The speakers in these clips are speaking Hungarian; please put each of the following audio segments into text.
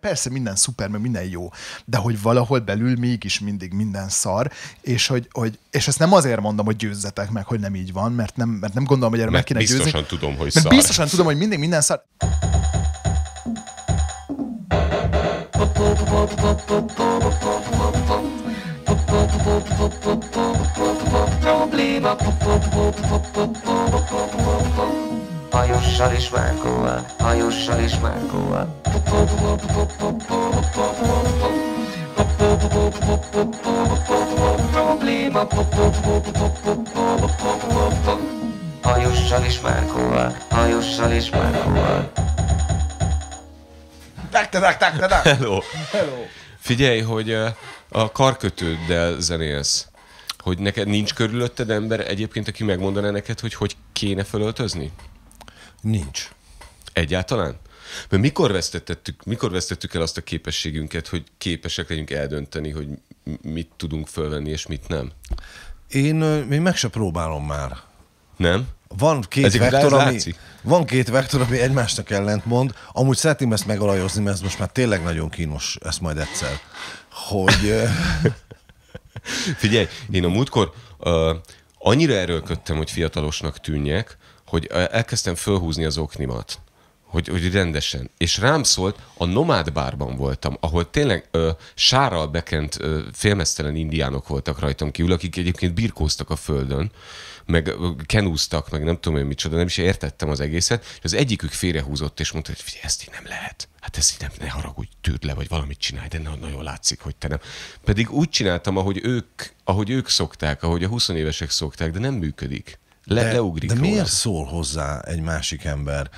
persze minden szuper, mert minden jó, de hogy valahol belül mégis mindig minden szar, és hogy, hogy és ezt nem azért mondom, hogy győzzetek meg, hogy nem így van, mert nem, mert nem gondolom, hogy erre meg kéne biztosan győzni. tudom, hogy mert szar. Biztosan tudom, hogy mindig minden szar. Probléma hajussal és mákóval, hajussal és mákóval. Probléma, és mákóval, hajussal és mákóval. Hello. Hello. Figyelj, hogy a karkötőddel zenélsz hogy neked nincs körülötted ember egyébként, aki megmondaná neked, hogy hogy kéne fölöltözni? Nincs. Egyáltalán? Mert mikor vesztettük, mikor vesztettük el azt a képességünket, hogy képesek legyünk eldönteni, hogy mit tudunk fölvenni, és mit nem? Én még meg se próbálom már. Nem? Van két, Ezek vektor, ami, van két vektor, ami egymásnak mond. Amúgy szeretném ezt megalajozni, mert ez most már tényleg nagyon kínos, ezt majd egyszer. Hogy... Figyelj, én a múltkor uh, annyira erőlködtem, hogy fiatalosnak tűnjek, hogy elkezdtem fölhúzni az oknimat, hogy, hogy rendesen. És rám szólt, a Nomád bárban voltam, ahol tényleg ö, sárral bekent ö, félmeztelen indiánok voltak rajtam kívül, akik egyébként birkóztak a földön, meg ö, kenúztak, meg nem tudom én micsoda, nem is értettem az egészet, és az egyikük félrehúzott, és mondta, hogy figyelj, ezt így nem lehet. Hát ezt így nem, ne haragudj, tűrd le, vagy valamit csinálj, de nagyon látszik, hogy te nem. Pedig úgy csináltam, ahogy ők, ahogy ők szokták, ahogy a 20 évesek szokták, de nem működik. Le, de, leugrik De róla. miért szól hozzá egy másik ember?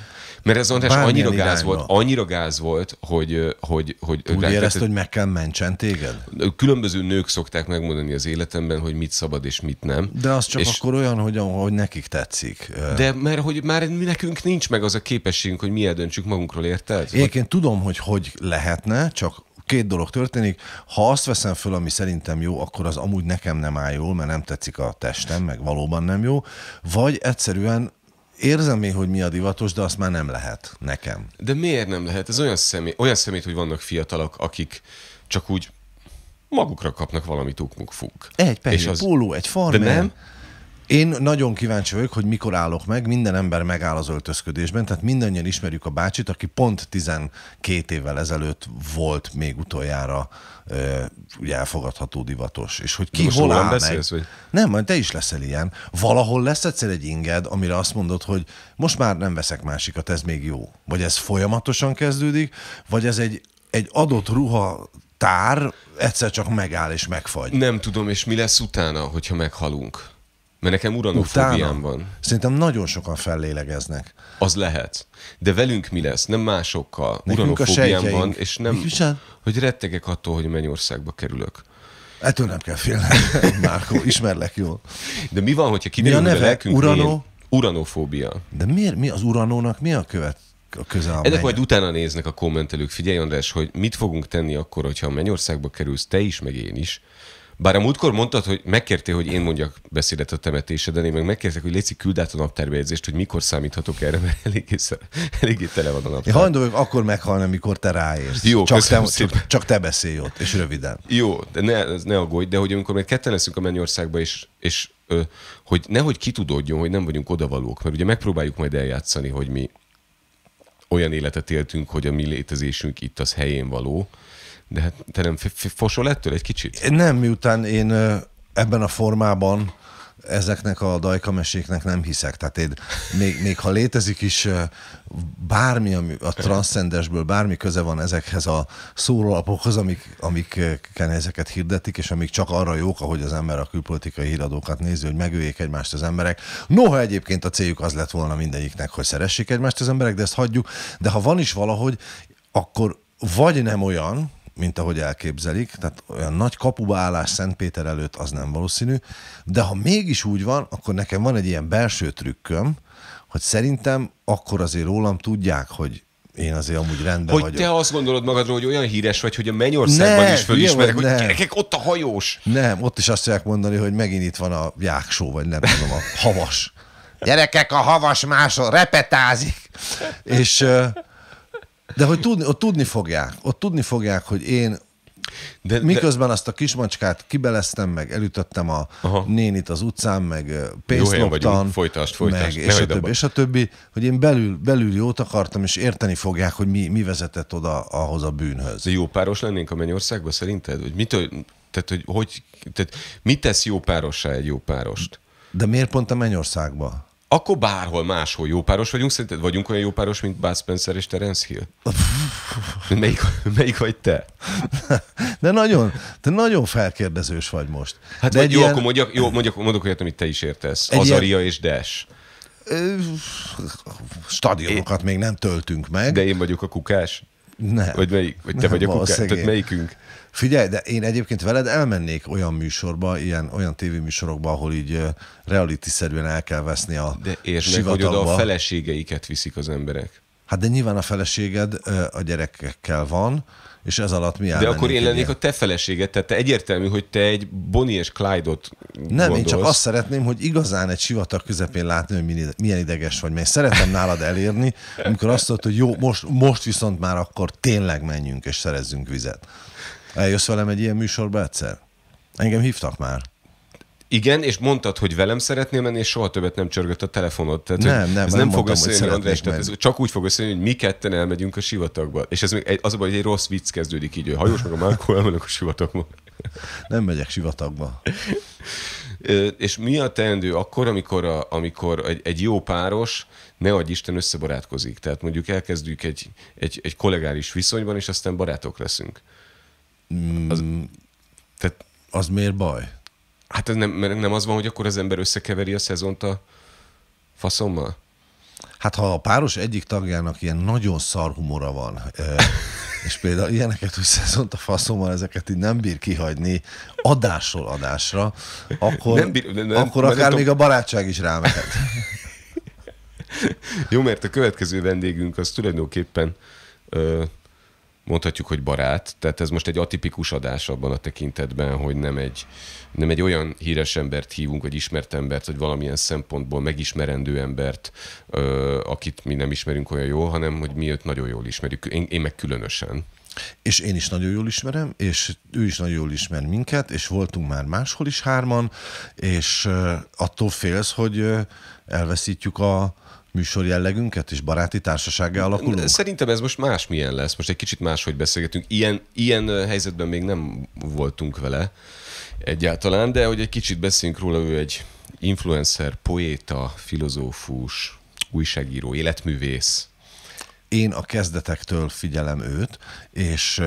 Mert ez mondás annyira irányba. gáz volt, annyira gáz volt, hogy... hogy, hogy Úgy rá, érezt, hogy meg kell mentsen téged? Különböző nők szokták megmondani az életemben, hogy mit szabad és mit nem. De az csak és, akkor olyan, hogy, hogy nekik tetszik. De mert hogy már nekünk nincs meg az a képességünk, hogy mi eldöntsük magunkról, érted? Én tudom, hogy hogy lehetne, csak két dolog történik. Ha azt veszem föl, ami szerintem jó, akkor az amúgy nekem nem áll jól, mert nem tetszik a testem, meg valóban nem jó, vagy egyszerűen érzem én, hogy mi a divatos, de azt már nem lehet nekem. De miért nem lehet? Ez olyan szemét, olyan szemét hogy vannak fiatalok, akik csak úgy magukra kapnak valamit ukmuk fuk. Egy pehely, és az... póló, egy farmer. De nem, én nagyon kíváncsi vagyok, hogy mikor állok meg, minden ember megáll az öltözködésben, tehát mindannyian ismerjük a bácsit, aki pont 12 évvel ezelőtt volt még utoljára ugye elfogadható divatos. És hogy ki, hol áll beszélsz, meg. Vagy? Nem, majd te is leszel ilyen. Valahol lesz egyszer egy inged, amire azt mondod, hogy most már nem veszek másikat, ez még jó. Vagy ez folyamatosan kezdődik, vagy ez egy, egy adott ruha tár egyszer csak megáll és megfagy. Nem tudom, és mi lesz utána, hogyha meghalunk? Mert nekem uranofóbiám van. Szerintem nagyon sokan fellélegeznek. Az lehet. De velünk mi lesz? Nem másokkal. Nekünk uranofóbiám van, és nem... Hogy rettegek attól, hogy mennyországba kerülök. Ettől nem kell félnem, Márko, ismerlek jól. De mi van, hogyha kiderül, hogy a neve? Lelkünk Urano? Milyen... Uranofóbia. De miért? Mi az uranónak mi a követ? A közel Ennek majd utána néznek a kommentelők. Figyelj, András, hogy mit fogunk tenni akkor, hogyha a Mennyországba kerülsz, te is, meg én is, bár a múltkor mondtad, hogy megkértél, hogy én mondjak beszédet a temetéseden, én meg megkértek, hogy Léci, küld át a naptárbejegyzést, hogy mikor számíthatok erre, mert eléggé, eléggé tele van a nap. Én hajlandó vagyok akkor meghalni, amikor te ráérsz. Jó, csak, te, csak, csak te beszélj ott, és röviden. Jó, de ne, ne aggódj, de hogy amikor még ketten leszünk a Mennyországba, és, és ö, hogy nehogy kitudódjon, hogy nem vagyunk odavalók, mert ugye megpróbáljuk majd eljátszani, hogy mi olyan életet éltünk, hogy a mi létezésünk itt az helyén való, de hát te nem fosol ettől egy kicsit? Nem, miután én ebben a formában ezeknek a dajkameséknek nem hiszek. Tehát én, még, még ha létezik is bármi ami a transzcendesből, bármi köze van ezekhez a szórólapokhoz, amik, amikken ezeket hirdetik, és amik csak arra jók, ahogy az ember a külpolitikai híradókat nézi, hogy megöljék egymást az emberek. Noha egyébként a céljuk az lett volna mindegyiknek, hogy szeressék egymást az emberek, de ezt hagyjuk. De ha van is valahogy, akkor vagy nem olyan, mint ahogy elképzelik, tehát olyan nagy kapuba állás Szentpéter előtt az nem valószínű, de ha mégis úgy van, akkor nekem van egy ilyen belső trükköm, hogy szerintem akkor azért rólam tudják, hogy én azért amúgy rendben hogy vagyok. Hogy te azt gondolod magadról, hogy olyan híres vagy, hogy a Mennyországban ne, is fölismerek, hogy nem. gyerekek, ott a hajós. Nem, ott is azt tudják mondani, hogy megint itt van a jáksó, vagy nem tudom, a havas. gyerekek, a havas másol repetázik. És de hogy tudni, ott tudni fogják, ott tudni fogják, hogy én de, Miközben de... azt a kismacskát kibeleztem, meg elütöttem a Aha. nénit az utcán, meg pénzt Jó loptam, folytást, folytást. Meg, és, a többi, és a többi, hogy én belül, belül jót akartam, és érteni fogják, hogy mi, mi vezetett oda ahhoz a bűnhöz. De jó páros lennénk a Mennyországban szerinted? Hogy mit tehát, hogy, hogy, tehát, mit tesz jó párossá egy jó párost? De miért pont a Mennyországba? akkor bárhol máshol jó páros vagyunk. Szerinted vagyunk olyan jó páros, mint Bud Spencer és Terence Hill? Melyik, melyik vagy te? De nagyon, te nagyon felkérdezős vagy most. Hát de vagy jó, ilyen... akkor mondjak, jó, mondjak, mondok olyat, amit te is értesz. Egy Azaria ilyen... és Dash. Stadionokat én... még nem töltünk meg. De én vagyok a kukás. Nem. Vagy, melyik, vagy te nem, vagy a kuká, tehát melyikünk? Figyelj, de én egyébként veled elmennék olyan műsorba, ilyen, olyan tévéműsorokba, ahol így uh, reality-szerűen el kell veszni a De értsd hogy oda a feleségeiket viszik az emberek. Hát de nyilván a feleséged a gyerekekkel van, és ez alatt mi De akkor én lennék a te feleséged, tehát te egyértelmű, hogy te egy Bonnie és Clyde-ot Nem, gondolsz. én csak azt szeretném, hogy igazán egy sivatag közepén látni, hogy milyen ideges vagy, mert szeretem nálad elérni, amikor azt mondod, hogy jó, most, most viszont már akkor tényleg menjünk és szerezzünk vizet. Eljössz velem egy ilyen műsorba egyszer? Engem hívtak már. Igen, és mondtad, hogy velem szeretnél menni, és soha többet nem csörgött a telefonod. Tehát, nem, nem, ez nem, nem fog összejönni, András, tehát ez csak úgy fog összejönni, hogy mi ketten elmegyünk a sivatagba. És ez még egy, az a baj, hogy egy rossz vicc kezdődik így, hogy hajós meg a Márkó, elmennek a sivatagba. Nem megyek sivatagba. és mi a teendő akkor, amikor, a, amikor egy, egy jó páros, ne adj Isten, összebarátkozik? Tehát mondjuk elkezdjük egy, egy, egy kollégális viszonyban, és aztán barátok leszünk. Mm. Az, tehát, az miért baj? Hát ez nem, nem az van, hogy akkor az ember összekeveri a szezont a faszommal? Hát ha a páros egyik tagjának ilyen nagyon szar humora van, és például ilyeneket, hogy szezont a faszommal, ezeket így nem bír kihagyni adásról adásra, akkor, nem bír, nem, akkor akár nem még a barátság is rámehet. Jó, mert a következő vendégünk az tulajdonképpen ö, mondhatjuk, hogy barát. Tehát ez most egy atipikus adás abban a tekintetben, hogy nem egy, nem egy olyan híres embert hívunk, vagy ismert embert, vagy valamilyen szempontból megismerendő embert, ö, akit mi nem ismerünk olyan jól, hanem hogy mi őt nagyon jól ismerjük. Én, én meg különösen. És én is nagyon jól ismerem, és ő is nagyon jól ismer minket, és voltunk már máshol is hárman, és attól félsz, hogy elveszítjük a, műsor jellegünket és baráti társasággá alakulunk? Szerintem ez most másmilyen lesz. Most egy kicsit máshogy beszélgetünk. Ilyen, ilyen helyzetben még nem voltunk vele egyáltalán, de hogy egy kicsit beszéljünk róla, ő egy influencer, poéta, filozófus, újságíró, életművész. Én a kezdetektől figyelem őt, és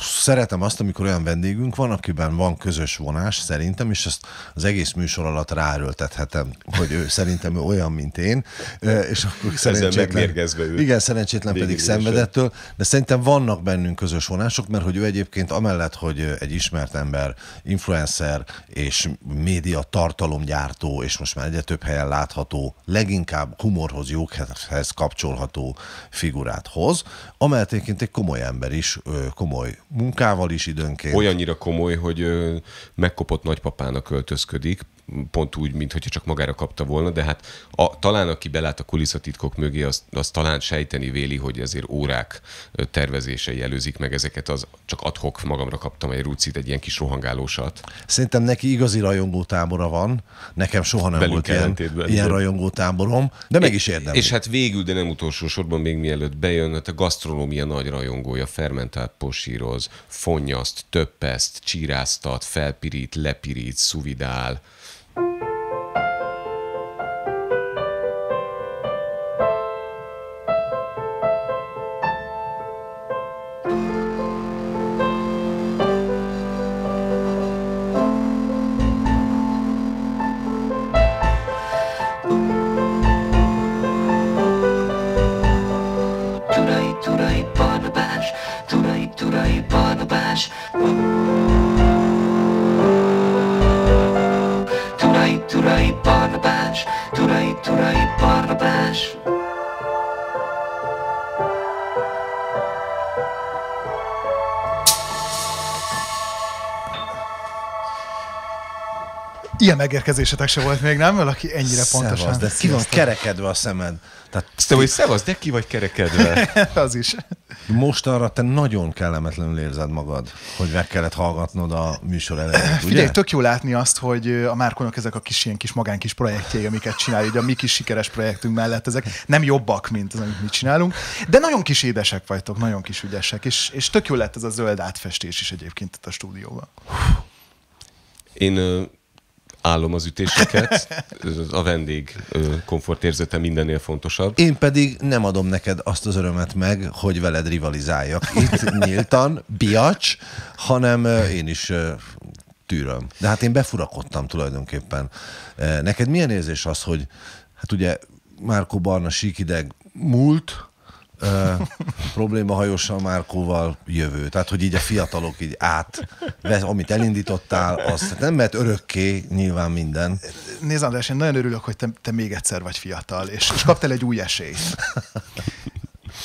szeretem azt, amikor olyan vendégünk van, akiben van közös vonás szerintem, és ezt az egész műsor alatt ráerőltethetem, hogy ő szerintem ő olyan, mint én, és akkor szerencsétlen, igen, szerencsétlen pedig szenvedettől, de szerintem vannak bennünk közös vonások, mert hogy ő egyébként amellett, hogy egy ismert ember, influencer és média tartalomgyártó, és most már egyre több helyen látható, leginkább humorhoz, joghez kapcsolható figurát hoz, amellett egyébként egy komoly ember is, komoly munkával is időnként. Olyannyira komoly, hogy megkopott nagypapának költözködik, pont úgy, mintha csak magára kapta volna, de hát a, talán aki belát a kulisszatitkok mögé, az, az talán sejteni véli, hogy azért órák tervezései előzik meg ezeket, az csak adhok magamra kaptam egy rucit, egy ilyen kis rohangálósat. Szerintem neki igazi rajongó tábora van, nekem soha nem Belünk volt ilyen, ilyen rajongó táborom, de meg is érdemli. És hát végül, de nem utolsó sorban, még mielőtt bejön, hát a gasztronómia nagy rajongója, fermentált posír, masszíroz, fonnyaszt, töppeszt, csíráztat, felpirít, lepirít, szuvidál. ilyen megérkezésetek se volt még, nem? Valaki ennyire szevasz, pontosan. de ki van kerekedve a szemed. Tehát, te, vagy szevasz, de ki vagy kerekedve. az is. Most arra, te nagyon kellemetlenül érzed magad, hogy meg kellett hallgatnod a műsor elejét, ugye? Figyelj, tök jó látni azt, hogy a márkonok ezek a kis ilyen kis magánkis projektjei, amiket csinálja, ugye a mi kis sikeres projektünk mellett ezek nem jobbak, mint az, amit mi csinálunk, de nagyon kis édesek vagytok, nagyon kis ügyesek, és, és tök jó lett ez a zöld átfestés is egyébként itt a stúdióban. Én állom az ütéseket, a vendég komfortérzete mindennél fontosabb. Én pedig nem adom neked azt az örömet meg, hogy veled rivalizáljak itt nyíltan, biacs, hanem én is tűröm. De hát én befurakodtam tulajdonképpen. Neked milyen érzés az, hogy hát ugye Márko Barna síkideg múlt, Probléma problémahajossal Márkóval jövő. Tehát, hogy így a fiatalok így át, amit elindítottál, azt nem mert örökké nyilván minden. Nézd, András, én nagyon örülök, hogy te, te még egyszer vagy fiatal, és, és kaptál egy új esélyt.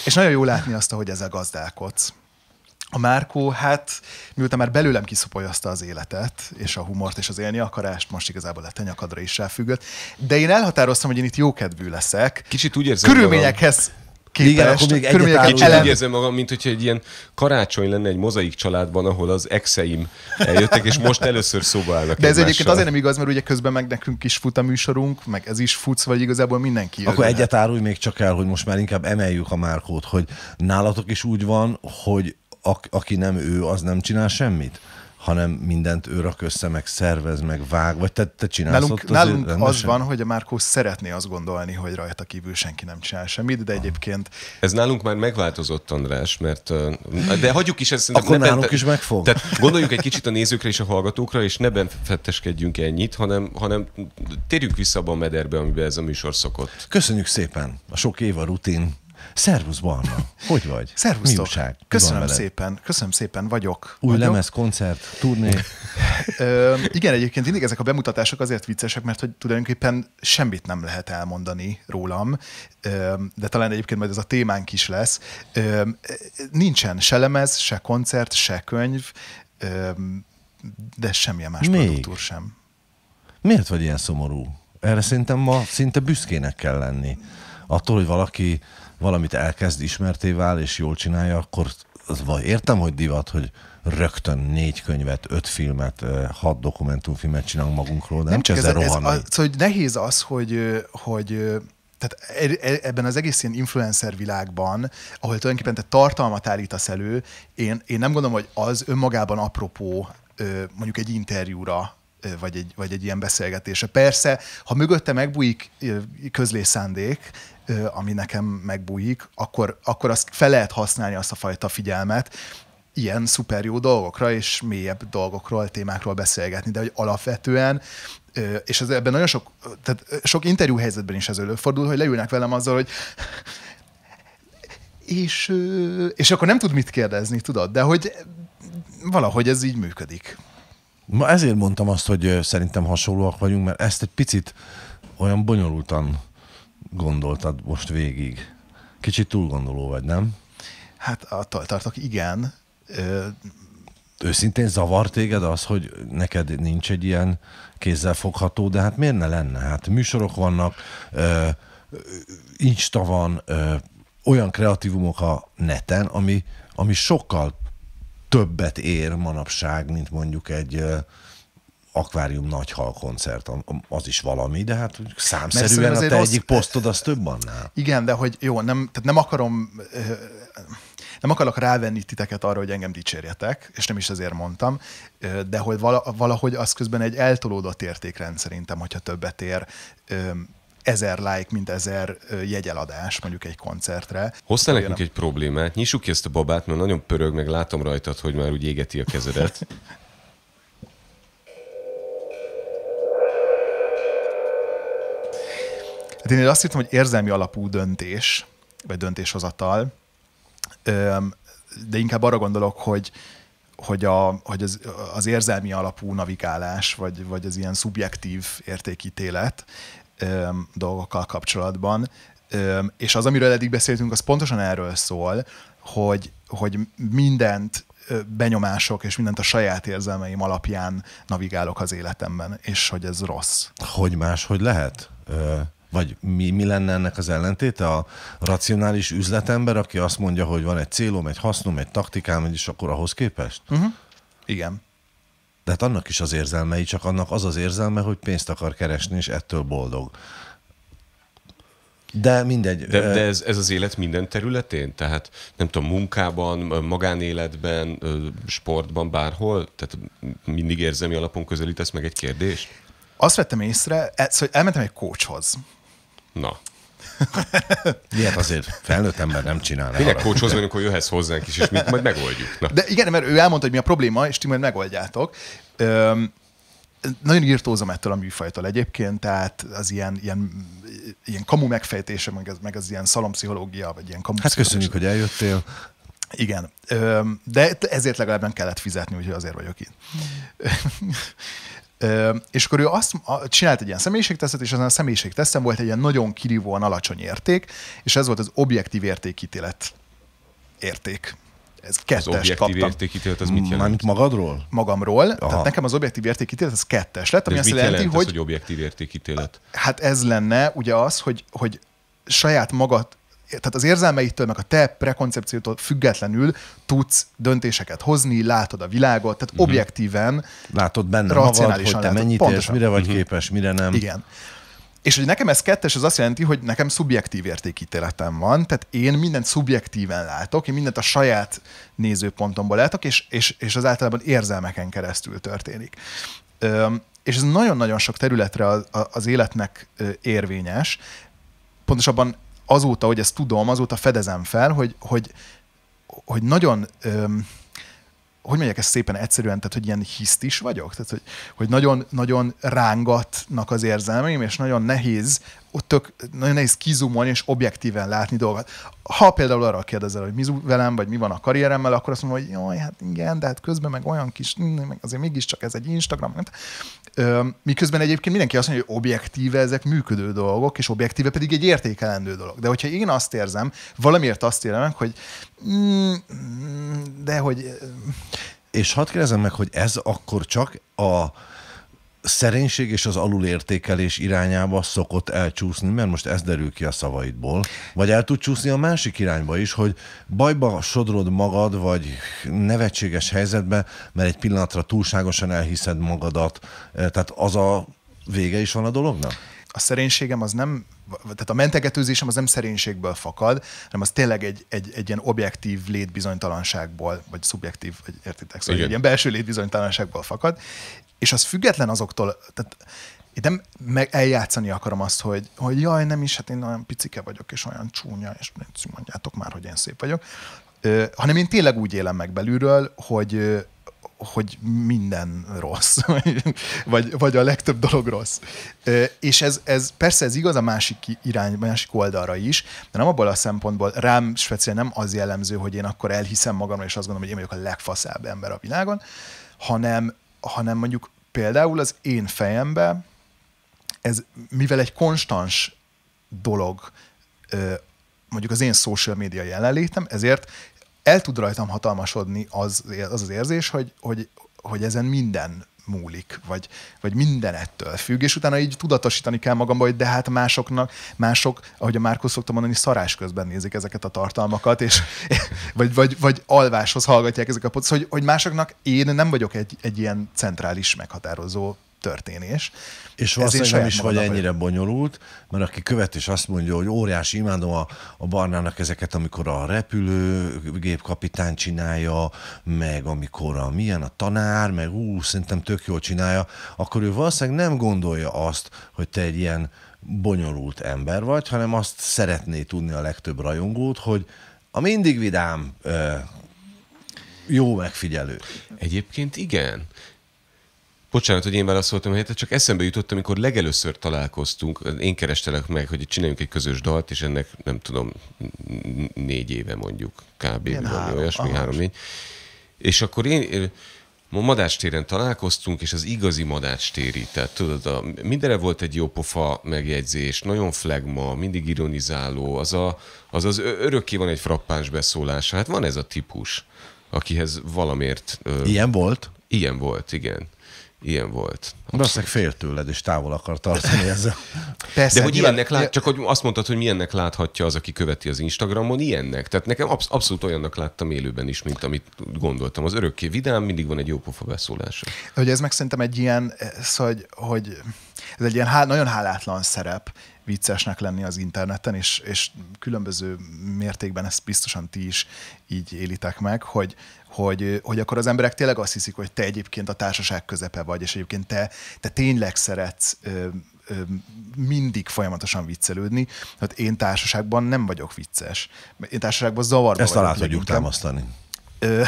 és nagyon jó látni azt, hogy ezzel gazdálkodsz. A Márkó, hát miután már belőlem kiszupolyozta az életet, és a humort, és az élni akarást, most igazából a tenyakadra is ráfüggött, de én elhatároztam, hogy én itt jókedvű leszek. Kicsit úgy érzem. Körülményekhez, képest. Igen, akkor még egyet Kicsit úgy érzem magam, mint hogyha egy ilyen karácsony lenne egy mozaik családban, ahol az exeim eljöttek, és most először szóba állnak De ez egymással. egyébként azért nem igaz, mert ugye közben meg nekünk is fut a műsorunk, meg ez is futsz, vagy igazából mindenki. Akkor jön. egyet árulj még csak el, hogy most már inkább emeljük a márkót, hogy nálatok is úgy van, hogy aki nem ő, az nem csinál semmit? hanem mindent ő rak össze, meg szervez, meg vág, vagy te, te csinálsz nálunk, ott Nálunk rendesen? az van, hogy a Márkó szeretné azt gondolni, hogy rajta kívül senki nem csinál semmit, de egyébként... Ez nálunk már megváltozott, András, mert... De hagyjuk is ezt... Akkor nálunk bent... is megfog. Tehát gondoljunk egy kicsit a nézőkre és a hallgatókra, és ne benfetteskedjünk ennyit, hanem, hanem térjük vissza abban a mederbe, amiben ez a műsor szokott. Köszönjük szépen a sok év a rutin Szervusz, Barna! Hogy vagy? Szervusztok! Mi újság? Köszönöm szépen, köszönöm szépen, vagyok. Új vagyok. lemez, koncert, turné. Ö, igen, egyébként mindig ezek a bemutatások azért viccesek, mert hogy tulajdonképpen semmit nem lehet elmondani rólam, de talán egyébként majd ez a témánk is lesz. nincsen se lemez, se koncert, se könyv, de semmilyen más Még? produktúr sem. Miért vagy ilyen szomorú? Erre szerintem ma szinte büszkének kell lenni. Attól, hogy valaki valamit elkezd ismerté vál, és jól csinálja, akkor az vagy értem, hogy divat, hogy rögtön négy könyvet, öt filmet, hat dokumentumfilmet csinálunk magunkról, de nem csak ez, Ez, az, szóval, hogy nehéz az, hogy, hogy tehát e- e- ebben az egész ilyen influencer világban, ahol tulajdonképpen te tartalmat állítasz elő, én, én nem gondolom, hogy az önmagában apropó mondjuk egy interjúra vagy egy, vagy egy ilyen beszélgetése. Persze, ha mögötte megbújik közlészándék, ami nekem megbújik, akkor, akkor azt fel lehet használni azt a fajta figyelmet, ilyen szuper jó dolgokra és mélyebb dolgokról, témákról beszélgetni, de hogy alapvetően és ez ebben nagyon sok, tehát sok interjú helyzetben is ez előfordul, hogy leülnek velem azzal, hogy és, és akkor nem tud mit kérdezni, tudod, de hogy valahogy ez így működik. Ma ezért mondtam azt, hogy szerintem hasonlóak vagyunk, mert ezt egy picit olyan bonyolultan gondoltad most végig. Kicsit túl gondoló vagy, nem? Hát attól tartok, igen. Ö... Őszintén zavar téged az, hogy neked nincs egy ilyen fogható, de hát miért ne lenne? Hát műsorok vannak, ö, Insta van, ö, olyan kreatívumok a neten, ami, ami sokkal többet ér manapság, mint mondjuk egy akvárium nagyhal koncert, az is valami, de hát számszerűen a te rossz... egyik posztod az több annál. Igen, de hogy jó, nem, tehát nem akarom, nem akarok rávenni titeket arra, hogy engem dicsérjetek, és nem is ezért mondtam, de hogy valahogy az közben egy eltolódott értékrend szerintem, hogyha többet ér ezer like, mint ezer jegyeladás mondjuk egy koncertre. Hoztál nekünk egy problémát, nyissuk ki ezt a babát, mert nagyon pörög, meg látom rajtad, hogy már úgy égeti a kezedet. Hát én azt hittem, hogy érzelmi alapú döntés, vagy döntéshozatal, de inkább arra gondolok, hogy, hogy, a, hogy az, az érzelmi alapú navigálás, vagy, vagy az ilyen szubjektív értékítélet, öm, dolgokkal kapcsolatban, öm, és az, amiről eddig beszéltünk, az pontosan erről szól, hogy, hogy mindent benyomások és mindent a saját érzelmeim alapján navigálok az életemben, és hogy ez rossz. Hogy más, hogy lehet? Vagy mi, mi lenne ennek az ellentéte? A racionális üzletember, aki azt mondja, hogy van egy célom, egy hasznom, egy taktikám, és akkor ahhoz képest? Uh-huh. Igen. Tehát annak is az érzelmei, csak annak az az érzelme, hogy pénzt akar keresni, és ettől boldog. De mindegy. De, de ez, ez az élet minden területén? Tehát nem tudom, munkában, magánéletben, sportban, bárhol? Tehát mindig érzelmi alapon közelítesz meg egy kérdést? Azt vettem észre, hogy elmentem egy kócshoz. Na. Miért azért felnőtt ember nem csinál. Tényleg kócshoz vagyunk, hogy jöhetsz hozzánk is, és mi majd megoldjuk. Na. De igen, mert ő elmondta, hogy mi a probléma, és ti majd megoldjátok. Üm, nagyon írtózom ettől a műfajtól egyébként, tehát az ilyen, ilyen, ilyen kamu megfejtése, meg az, meg az ilyen szalompszichológia, vagy ilyen kamu Hát köszönjük, hogy eljöttél. Igen, de ezért legalább nem kellett fizetni, úgyhogy azért vagyok itt és akkor ő azt csinált egy ilyen személyiségtesztet, és azon a személyiségteszten volt egy ilyen nagyon kirívóan alacsony érték, és ez volt az objektív értékítélet érték. Ez kettes az objektív kaptam. értékítélet, az mit jelent? Mármint magadról? Magamról. Aha. Tehát nekem az objektív értékítélet, az kettes lett, ami De azt mit jelenti, jelent hogy... hogy objektív értékítélet? Hát ez lenne ugye az, hogy, hogy saját magad tehát az érzelmeitől, meg a te prekoncepciótól függetlenül tudsz döntéseket hozni, látod a világot, tehát uh-huh. objektíven. Látod benne magad, hogy te mennyit Pontosan. és mire vagy uh-huh. képes, mire nem. Igen. És hogy nekem ez kettes, az azt jelenti, hogy nekem szubjektív értékítéletem van, tehát én mindent szubjektíven látok, én mindent a saját nézőpontomból látok, és, és, és az általában érzelmeken keresztül történik. Üm, és ez nagyon-nagyon sok területre az, az életnek érvényes. Pontosabban azóta, hogy ezt tudom, azóta fedezem fel, hogy, hogy, hogy nagyon... Öm, hogy mondják ezt szépen egyszerűen, tehát hogy ilyen hisztis vagyok, tehát hogy, hogy nagyon, nagyon rángatnak az érzelmeim, és nagyon nehéz ott tök nagyon nehéz kizumolni és objektíven látni dolgokat. Ha például arra kérdezel, hogy mi velem, vagy mi van a karrieremmel, akkor azt mondom, hogy jaj, hát igen, de hát közben meg olyan kis, mm, meg azért mégiscsak ez egy Instagram. Miközben egyébként mindenki azt mondja, hogy objektíve ezek működő dolgok, és objektíve pedig egy értékelendő dolog. De hogyha én azt érzem, valamiért azt érzem, hogy mm, mm, de hogy... És hadd kérdezem meg, hogy ez akkor csak a szerénység és az alulértékelés irányába szokott elcsúszni, mert most ez derül ki a szavaidból, vagy el tud csúszni a másik irányba is, hogy bajba sodrod magad, vagy nevetséges helyzetbe, mert egy pillanatra túlságosan elhiszed magadat, e, tehát az a vége is van a dolognak? A szerénységem az nem tehát a mentegetőzésem az nem szerénységből fakad, hanem az tényleg egy, egy, egy ilyen objektív létbizonytalanságból, vagy szubjektív, vagy értitek, szóval Igen. egy ilyen belső létbizonytalanságból fakad, és az független azoktól, tehát én nem meg eljátszani akarom azt, hogy, hogy jaj, nem is, hát én olyan picike vagyok, és olyan csúnya, és mondjátok már, hogy én szép vagyok, ö, hanem én tényleg úgy élem meg belülről, hogy, hogy minden rossz, vagy, vagy a legtöbb dolog rossz. És ez, ez persze ez igaz a másik irány, másik oldalra is, de nem abból a szempontból, rám speciál nem az jellemző, hogy én akkor elhiszem magam és azt gondolom, hogy én vagyok a legfaszább ember a világon, hanem hanem mondjuk például az én fejembe, ez mivel egy konstans dolog mondjuk az én social media jelenlétem, ezért el tud rajtam hatalmasodni az az, az érzés, hogy, hogy, hogy ezen minden múlik, vagy, vagy minden ettől függ, és utána így tudatosítani kell magamba, hogy de hát másoknak, mások, ahogy a Márkusz szokta mondani, szarás közben nézik ezeket a tartalmakat, és, vagy, vagy, vagy alváshoz hallgatják ezeket a podcastokat, hogy, hogy másoknak én nem vagyok egy, egy ilyen centrális meghatározó történés. És valószínűleg nem is vagy ennyire bonyolult, mert aki követ és azt mondja, hogy óriási imádom a, a barnának ezeket, amikor a repülőgép kapitán csinálja, meg amikor a milyen a tanár, meg ú, szerintem tök jól csinálja, akkor ő valószínűleg nem gondolja azt, hogy te egy ilyen bonyolult ember vagy, hanem azt szeretné tudni a legtöbb rajongót, hogy a mindig vidám, jó megfigyelő. Egyébként igen. Bocsánat, hogy én válaszoltam, hát csak eszembe jutott, amikor legelőször találkoztunk, én kerestelek meg, hogy csináljunk egy közös dalt, és ennek nem tudom, négy éve mondjuk, kb. Ilyen valami olyasmi, három-négy. És akkor én, ma madástéren találkoztunk, és az igazi madástéri, tehát tudod, a, mindenre volt egy jó pofa megjegyzés, nagyon flegma, mindig ironizáló, az a, az, az örökké van egy frappáns beszólása, hát van ez a típus, akihez valamiért... ilyen volt? Ilyen volt, igen ilyen volt. Valószínűleg fél tőled, és távol akar tartani ezzel. Persze, De hát hogy nyilván... ilyennek lát, csak hogy azt mondtad, hogy milyennek láthatja az, aki követi az Instagramon, ilyennek. Tehát nekem absz- abszolút olyannak láttam élőben is, mint amit gondoltam. Az örökké vidám, mindig van egy jó pofa beszólása. Hogy ez meg szerintem egy ilyen, eh, szóval, hogy, hogy ez egy ilyen há, nagyon hálátlan szerep viccesnek lenni az interneten, és, és különböző mértékben ezt biztosan ti is így élitek meg, hogy, hogy, hogy akkor az emberek tényleg azt hiszik, hogy te egyébként a társaság közepe vagy, és egyébként te, te tényleg szeretsz ö, ö, mindig folyamatosan viccelődni. Hát én társaságban nem vagyok vicces. Én társaságban zavarban Ezt alá tudjuk támasztani. Ö,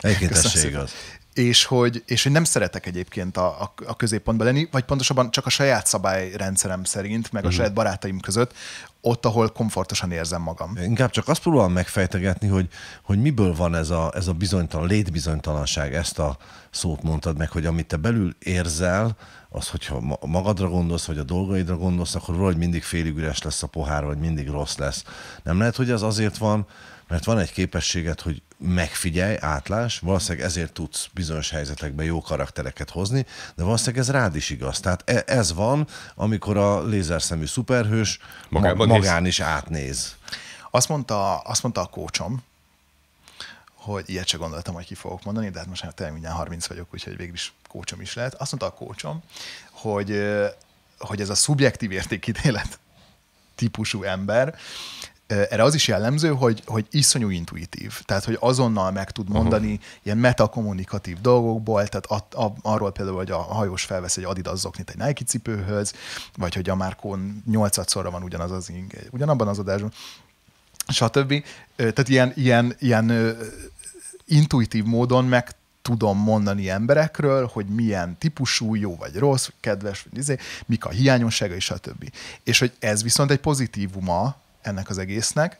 Egyébként ez igaz és hogy, és hogy nem szeretek egyébként a, a, a középpontban lenni, vagy pontosabban csak a saját szabályrendszerem szerint, meg a mm. saját barátaim között, ott, ahol komfortosan érzem magam. Inkább csak azt próbálom megfejtegetni, hogy, hogy miből van ez a, ez a bizonytalan, létbizonytalanság, ezt a szót mondtad meg, hogy amit te belül érzel, az, hogyha magadra gondolsz, vagy a dolgaidra gondolsz, akkor valahogy mindig félig üres lesz a pohár, vagy mindig rossz lesz. Nem lehet, hogy ez azért van, mert van egy képességed, hogy megfigyelj, átlás, valószínűleg ezért tudsz bizonyos helyzetekben jó karaktereket hozni, de valószínűleg ez rád is igaz. Tehát e- ez van, amikor a lézerszemű szuperhős Magában magán néz. is átnéz. Azt mondta, azt mondta a kócsom, hogy ilyet csak gondoltam, hogy ki fogok mondani, de hát most már tényleg minden 30 vagyok, úgyhogy végül is kócsom is lehet. Azt mondta a kócsom, hogy, hogy ez a szubjektív értékítélet típusú ember, erre az is jellemző, hogy, hogy iszonyú intuitív. Tehát, hogy azonnal meg tud mondani uh-huh. ilyen metakommunikatív dolgokból, tehát a, a, arról például, hogy a hajós felvesz egy Adidas zoknit egy Nike cipőhöz, vagy hogy a Márkon nyolcadszorra van ugyanaz az ing, ugyanabban az adásban, stb. Tehát ilyen, ilyen, ilyen intuitív módon meg tudom mondani emberekről, hogy milyen típusú, jó vagy rossz, kedves, vagy izé, mik a hiányossága, és stb. És hogy ez viszont egy pozitívuma ennek az egésznek.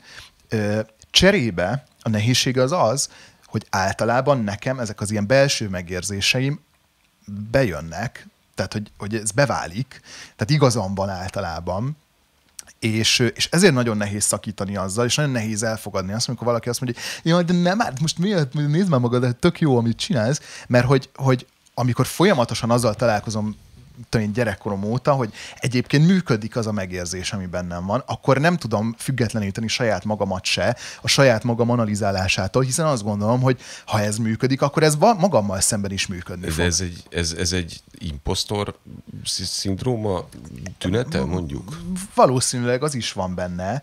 Cserébe a nehézség az az, hogy általában nekem ezek az ilyen belső megérzéseim bejönnek, tehát hogy, hogy ez beválik, tehát igazam van általában, és, és ezért nagyon nehéz szakítani azzal, és nagyon nehéz elfogadni azt, amikor valaki azt mondja, hogy jaj, de nem, hát most miért, nézd már magad, hát tök jó, amit csinálsz, mert hogy, hogy amikor folyamatosan azzal találkozom én gyerekkorom óta, hogy egyébként működik az a megérzés, ami bennem van, akkor nem tudom függetleníteni saját magamat se, a saját magam analizálásától, hiszen azt gondolom, hogy ha ez működik, akkor ez magammal szemben is működni ez, fog. Ez egy, ez, ez egy impostor szindróma tünete, mondjuk? Valószínűleg az is van benne,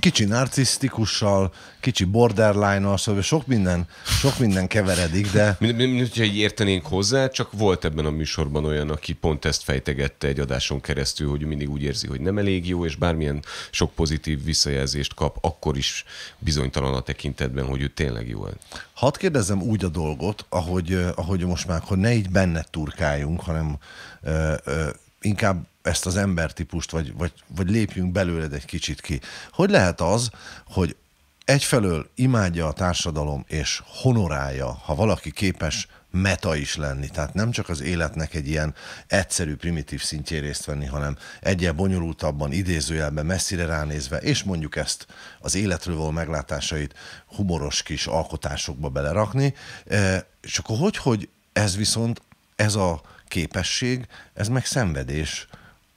kicsi narcisztikussal, kicsi borderline-al, szóval sok minden, sok minden keveredik, de... Mint, mint, mint hogyha értenénk hozzá, csak volt ebben a műsorban olyan, aki pont ezt fejtegette egy adáson keresztül, hogy mindig úgy érzi, hogy nem elég jó, és bármilyen sok pozitív visszajelzést kap, akkor is bizonytalan a tekintetben, hogy ő tényleg jó. Hadd kérdezzem úgy a dolgot, ahogy, eh, ahogy most már, hogy ne így benne turkáljunk, hanem ö, eh, ö, eh, inkább ezt az embertípust, vagy, vagy, vagy lépjünk belőled egy kicsit ki. Hogy lehet az, hogy egyfelől imádja a társadalom, és honorálja, ha valaki képes meta is lenni. Tehát nem csak az életnek egy ilyen egyszerű, primitív szintjé részt venni, hanem egyel bonyolultabban, idézőjelben, messzire ránézve, és mondjuk ezt az életről való meglátásait humoros kis alkotásokba belerakni. E, és akkor hogy, hogy ez viszont, ez a képesség, ez meg szenvedés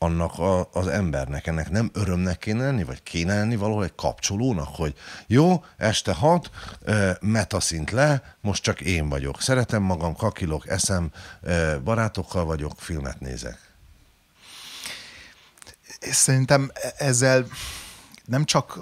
annak a, az embernek, ennek nem örömnek kéne lenni, vagy kéne lenni valahol egy kapcsolónak, hogy jó, este hat, metaszint le, most csak én vagyok. Szeretem magam, kakilok, eszem, barátokkal vagyok, filmet nézek. Szerintem e- ezzel nem csak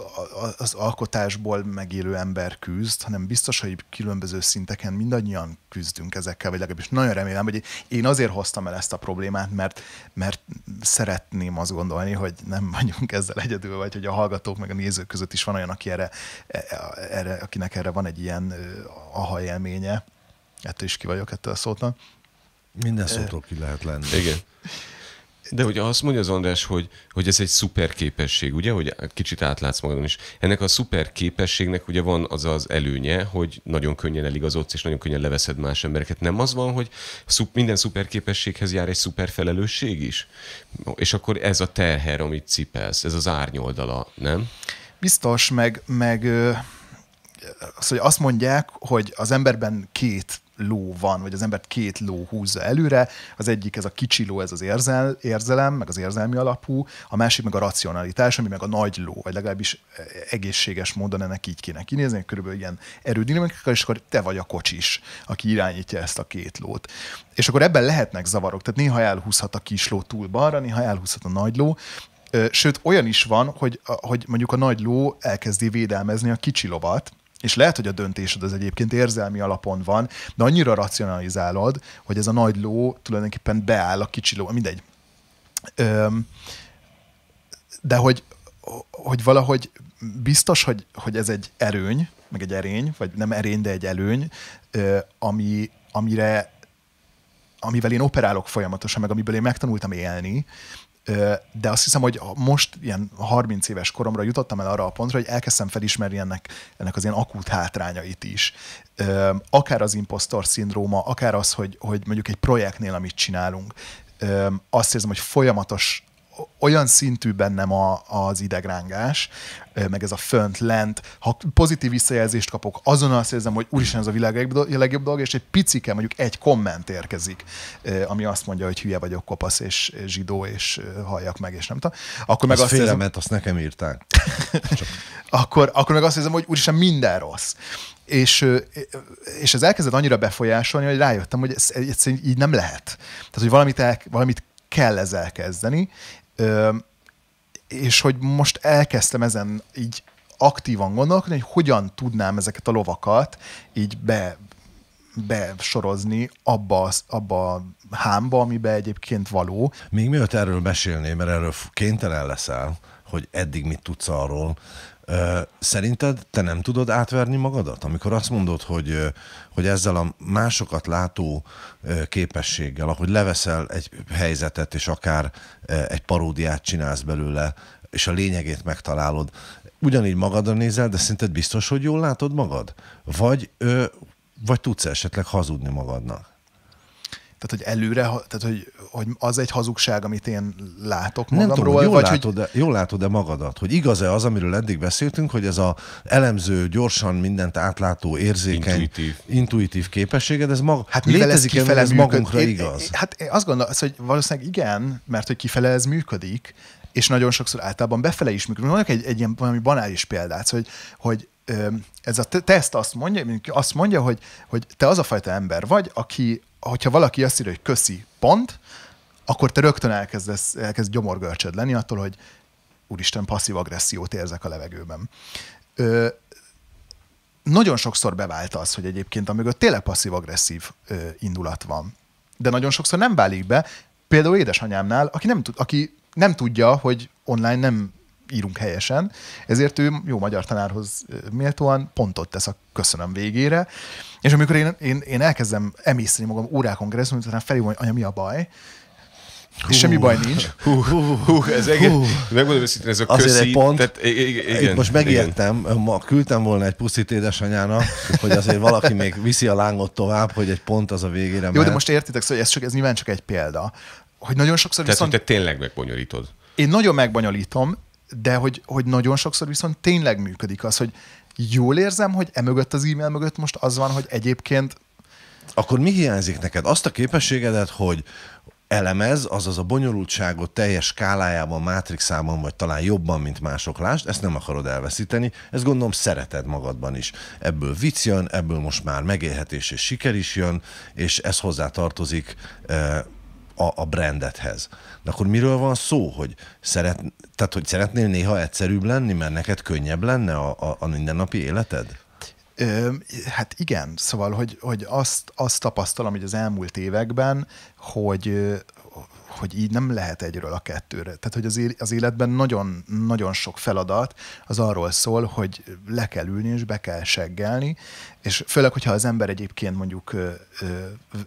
az alkotásból megélő ember küzd, hanem biztos, hogy különböző szinteken mindannyian küzdünk ezekkel, vagy legalábbis nagyon remélem, hogy én azért hoztam el ezt a problémát, mert, mert szeretném azt gondolni, hogy nem vagyunk ezzel egyedül, vagy hogy a hallgatók meg a nézők között is van olyan, aki erre, e, e, erre, akinek erre van egy ilyen aha élménye. Ettől is ki vagyok, ettől a szótnak. Minden szótól ki lehet lenni. Igen. De ugye azt mondja az András, hogy, hogy ez egy szuper képesség, ugye, hogy kicsit átlátsz magadon is. Ennek a szuper képességnek ugye van az az előnye, hogy nagyon könnyen eligazodsz, és nagyon könnyen leveszed más embereket. Nem az van, hogy minden szuper képességhez jár egy szuper felelősség is? És akkor ez a terher, amit cipelsz, ez az árnyoldala, nem? Biztos, meg, meg az, hogy azt mondják, hogy az emberben két ló van, vagy az embert két ló húzza előre, az egyik ez a kicsi ló, ez az érzel, érzelem, meg az érzelmi alapú, a másik meg a racionalitás, ami meg a nagy ló, vagy legalábbis e, egészséges módon ennek így kéne kinézni, körülbelül ilyen erődinamikákkal, és akkor te vagy a kocsis, aki irányítja ezt a két lót. És akkor ebben lehetnek zavarok, tehát néha elhúzhat a kis ló túl balra, néha elhúzhat a nagy ló, Sőt, olyan is van, hogy, hogy mondjuk a nagy ló elkezdi védelmezni a kicsi lovat, és lehet, hogy a döntésed az egyébként érzelmi alapon van, de annyira racionalizálod, hogy ez a nagy ló tulajdonképpen beáll a kicsi ló, mindegy. Öm, de hogy, hogy valahogy biztos, hogy, hogy ez egy erőny, meg egy erény, vagy nem erény, de egy előny, ami, amire amivel én operálok folyamatosan, meg amiből én megtanultam élni, de azt hiszem, hogy most ilyen 30 éves koromra jutottam el arra a pontra, hogy elkezdtem felismerni ennek, ennek az ilyen akut hátrányait is. Akár az impostor szindróma, akár az, hogy, hogy mondjuk egy projektnél, amit csinálunk, azt érzem, hogy folyamatos olyan szintű bennem a, az idegrángás, meg ez a fönt, lent, ha pozitív visszajelzést kapok, azonnal azt érzem, hogy úristen, ez a világ legjobb, legjobb dolog, és egy picike, mondjuk egy komment érkezik, ami azt mondja, hogy hülye vagyok, kopasz, és zsidó, és halljak meg, és nem tudom. Akkor meg azt félemet, érzem, azt nekem írták. akkor, akkor meg azt érzem, hogy úristen, minden rossz és, és ez elkezdett annyira befolyásolni, hogy rájöttem, hogy ez, ez így nem lehet. Tehát, hogy valamit, el, valamit kell ezzel kezdeni, és hogy most elkezdtem ezen így aktívan gondolkodni, hogy hogyan tudnám ezeket a lovakat így be besorozni abba, abba a hámba, amiben egyébként való. Még mielőtt erről mesélnél, mert erről kénytelen leszel, hogy eddig mit tudsz arról, Szerinted te nem tudod átverni magadat, amikor azt mondod, hogy, hogy ezzel a másokat látó képességgel, ahogy leveszel egy helyzetet, és akár egy paródiát csinálsz belőle, és a lényegét megtalálod, ugyanígy magadra nézel, de szerinted biztos, hogy jól látod magad? Vagy, vagy tudsz esetleg hazudni magadnak? Tehát, hogy előre, tehát, hogy, hogy az egy hazugság, amit én látok magamról. Nem tudom, jól, vagy látod hogy... jól látod-e magadat, hogy igaz-e az, amiről eddig beszéltünk, hogy ez a elemző, gyorsan mindent átlátó, érzékeny, intuitív, intuitív képességed, ez maga... Hát létezik ez, ez magunkra én, igaz? Én, hát én azt gondolom, hogy valószínűleg igen, mert hogy kifele ez működik, és nagyon sokszor általában befele is működik. Mondok egy, egy ilyen valami banális példát, hogy, hogy ez a teszt azt mondja, azt mondja, hogy, hogy te az a fajta ember vagy, aki, hogyha valaki azt írja, hogy köszi, pont, akkor te rögtön elkezdesz, elkezd gyomorgörcsöd lenni attól, hogy úristen, passzív agressziót érzek a levegőben. Ö, nagyon sokszor bevált az, hogy egyébként a mögött tényleg passzív-agresszív indulat van. De nagyon sokszor nem válik be, például édesanyámnál, aki nem, tud, aki nem tudja, hogy online nem írunk helyesen, ezért ő jó magyar tanárhoz méltóan pontot tesz a köszönöm végére. És amikor én, én, én elkezdem emészteni magam órákon keresztül, utána felhívom, hogy anya, mi a baj? Hú. És semmi baj nincs. Hú, hú, hú, hú ez egész, hú. megmondom őszintén, ez a köszi, Azért egy pont, tehát, igen, itt most megijedtem, ma küldtem volna egy pusztit édesanyának, hogy azért valaki még viszi a lángot tovább, hogy egy pont az a végére Jó, mehet. de most értitek, hogy szóval ez, csak, ez nyilván csak egy példa. Hogy nagyon sokszor tehát, viszont... Tehát, te tényleg megbonyolítod. Én nagyon megbonyolítom, de hogy, hogy nagyon sokszor viszont tényleg működik az, hogy jól érzem, hogy emögött az e-mail mögött most az van, hogy egyébként... Akkor mi hiányzik neked? Azt a képességedet, hogy elemez, azaz a bonyolultságot teljes skálájában, mátrixában, vagy talán jobban, mint mások lást, ezt nem akarod elveszíteni, ezt gondolom szereted magadban is. Ebből vicc jön, ebből most már megélhetés és siker is jön, és ez hozzá tartozik eh, a, a brandethez. De akkor miről van szó, hogy, szeret, tehát, hogy szeretnél néha egyszerűbb lenni, mert neked könnyebb lenne a, a, a mindennapi életed? Ö, hát igen, szóval, hogy, hogy azt, azt tapasztalom, hogy az elmúlt években, hogy, hogy így nem lehet egyről a kettőre. Tehát, hogy az életben nagyon-nagyon sok feladat az arról szól, hogy le kell ülni és be kell seggelni, és főleg, hogyha az ember egyébként mondjuk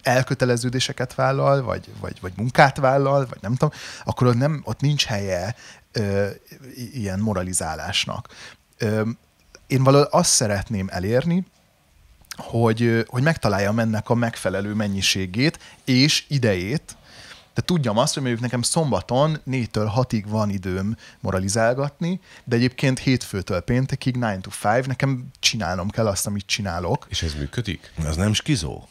elköteleződéseket vállal, vagy, vagy, vagy munkát vállal, vagy nem tudom, akkor ott, nem, ott nincs helye ilyen moralizálásnak. Én valahol azt szeretném elérni, hogy, hogy megtaláljam ennek a megfelelő mennyiségét és idejét, de tudjam azt, hogy mondjuk nekem szombaton 4-től 6-ig van időm moralizálgatni, de egyébként hétfőtől péntekig 9 to 5 nekem csinálnom kell azt, amit csinálok. És ez működik? Ez nem skizó?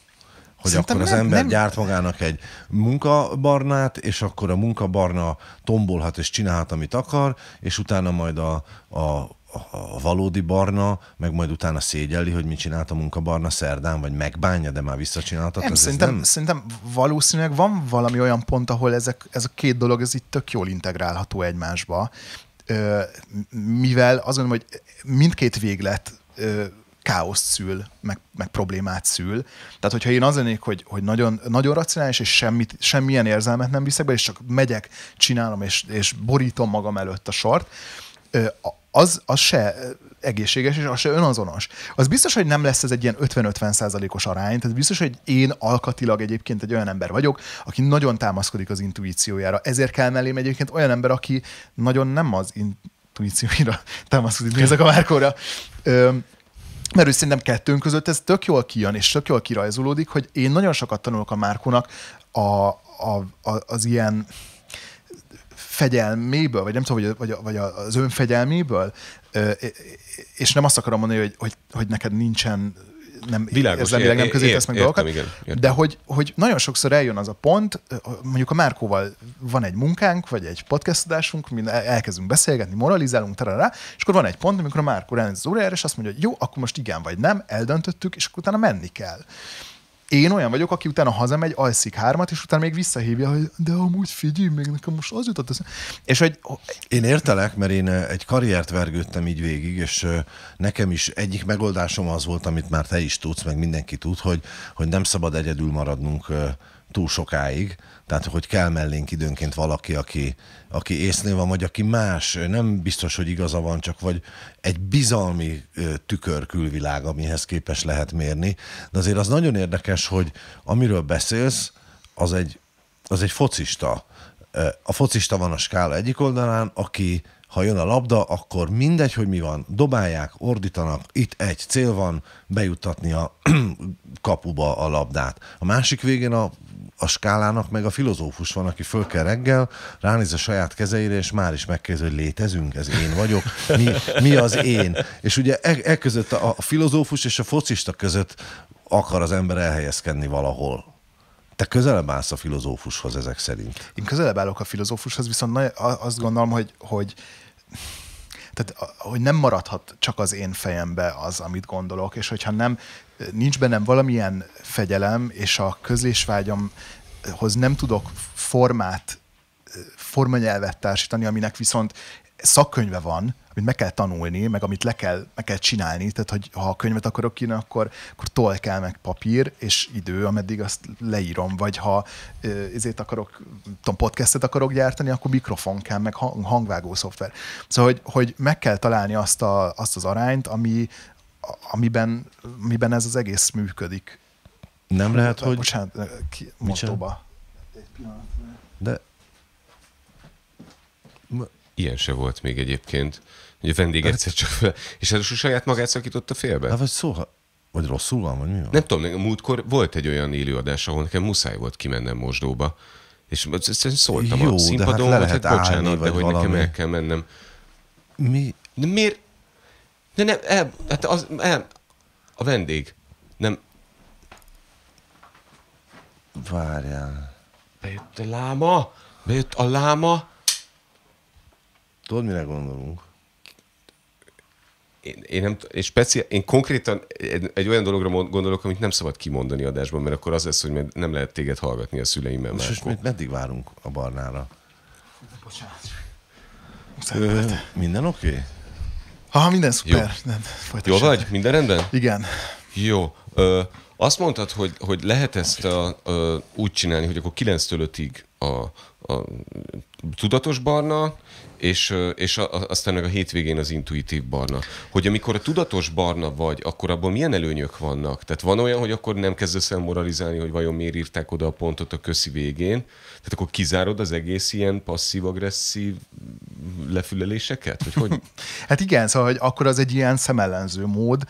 hogy Szerintem akkor nem, az ember nem... gyárt magának egy munkabarnát, és akkor a munkabarna tombolhat és csinálhat, amit akar, és utána majd a, a a valódi barna, meg majd utána szégyelli, hogy mit csinált a munka barna szerdán, vagy megbánja, de már visszacsinálta. Nem, szerintem, nem... szerintem valószínűleg van valami olyan pont, ahol ezek, ez a két dolog, ez itt tök jól integrálható egymásba, mivel azt gondolom, hogy mindkét véglet káoszt szül, meg, meg problémát szül. Tehát, hogyha én az lennék, hogy, hogy nagyon, nagyon racionális, és semmit, semmilyen érzelmet nem viszek be, és csak megyek, csinálom, és, és borítom magam előtt a sort, az, az se egészséges, és az se önazonos. Az biztos, hogy nem lesz ez egy ilyen 50-50 százalékos arány, tehát biztos, hogy én alkatilag egyébként egy olyan ember vagyok, aki nagyon támaszkodik az intuíciójára. Ezért kell mellém egyébként olyan ember, aki nagyon nem az intuícióira támaszkodik, nézek a Márkóra. mert ő szerintem kettőnk között ez tök jól kijön, és tök jól kirajzolódik, hogy én nagyon sokat tanulok a Márkónak a, a, a, az ilyen fegyelméből, vagy nem tudom, vagy, vagy, vagy az önfegyelméből, és nem azt akarom mondani, hogy, hogy, hogy neked nincsen nem, Világos, ez nem közé tesz meg értem, dolgokat, igen, értem. de hogy, hogy nagyon sokszor eljön az a pont, mondjuk a Márkóval van egy munkánk, vagy egy podcastodásunk, mi elkezdünk beszélgetni, moralizálunk, tarará, és akkor van egy pont, amikor a Márkó ránéz az órájára, és azt mondja, hogy jó, akkor most igen vagy nem, eldöntöttük, és akkor utána menni kell. Én olyan vagyok, aki utána hazamegy, alszik hármat, és utána még visszahívja, hogy de amúgy figyelj, még nekem most az jutott. Az... És hogy... Én értelek, mert én eh, egy karriert vergődtem így végig, és eh, nekem is egyik megoldásom az volt, amit már te is tudsz, meg mindenki tud, hogy, hogy nem szabad egyedül maradnunk eh, túl sokáig, tehát, hogy kell mellénk időnként valaki, aki, aki észnél van, vagy aki más, nem biztos, hogy igaza van, csak vagy egy bizalmi tükör külvilág, amihez képes lehet mérni. De azért az nagyon érdekes, hogy amiről beszélsz, az egy, az egy focista. A focista van a skála egyik oldalán, aki ha jön a labda, akkor mindegy, hogy mi van, dobálják, ordítanak, itt egy cél van, bejutatni a kapuba a labdát. A másik végén a a skálának meg a filozófus van, aki föl kell reggel, ránéz a saját kezeire, és már is megkérdezi, hogy létezünk, ez én vagyok, mi, mi az én. És ugye e, e között a, a filozófus és a focista között akar az ember elhelyezkedni valahol. Te közelebb állsz a filozófushoz ezek szerint. Én közelebb állok a filozófushoz, viszont azt gondolom, hogy, hogy tehát, hogy nem maradhat csak az én fejembe az, amit gondolok, és hogyha nem nincs bennem valamilyen fegyelem, és a közlésvágyamhoz nem tudok formát, formanyelvet társítani, aminek viszont szakkönyve van, amit meg kell tanulni, meg amit le kell, meg kell csinálni, tehát hogy ha a könyvet akarok írni, akkor, akkor tol kell meg papír és idő, ameddig azt leírom, vagy ha ezért akarok, tudom, podcastet akarok gyártani, akkor mikrofon kell, meg hangvágó szoftver. Szóval, hogy, hogy meg kell találni azt, a, azt az arányt, ami, amiben, amiben ez az egész működik. Nem lehet, hogy... Bocsánat, eh, ki, motoba. De... Ilyen se volt még egyébként. Hogy a vendég hát- egyszer csak És és a saját magát szakította félbe. Hát vagy szóha, vagy rosszul van, vagy mi van? Nem tudom, múltkor volt egy olyan élőadás, ahol nekem muszáj volt kimennem mosdóba, és szóltam Jó, a színpadon, de hát le lehet hát bocsánat, állni, de hogy valami. nekem el kell mennem. Mi? De miért? De nem, el, hát az, el, a vendég. Nem. Várjál. Bejött a láma, bejött a láma. Tudod, mire gondolunk? Én, én, nem, én, speciál, én konkrétan egy, egy olyan dologra gondolok, amit nem szabad kimondani adásban, mert akkor az lesz, hogy nem lehet téged hallgatni a szüleimmel. Most, most meddig várunk a barnára? Bocsánat. Ö, minden oké? Okay? Ha, ha minden szuper. Jó. Nem, Jó vagy? Minden rendben? Igen. Jó. Ö, azt mondtad, hogy, hogy lehet ezt a, ö, úgy csinálni, hogy akkor 9-től 5-ig a, a tudatos barna, és, és aztán meg a hétvégén az intuitív barna. Hogy amikor a tudatos barna vagy, akkor abban milyen előnyök vannak? Tehát van olyan, hogy akkor nem kezdesz el moralizálni, hogy vajon miért írták oda a pontot a köszi végén, tehát akkor kizárod az egész ilyen passzív-agresszív lefüleléseket? Hogy hogy? hát igen, szóval hogy akkor az egy ilyen szemellenző mód,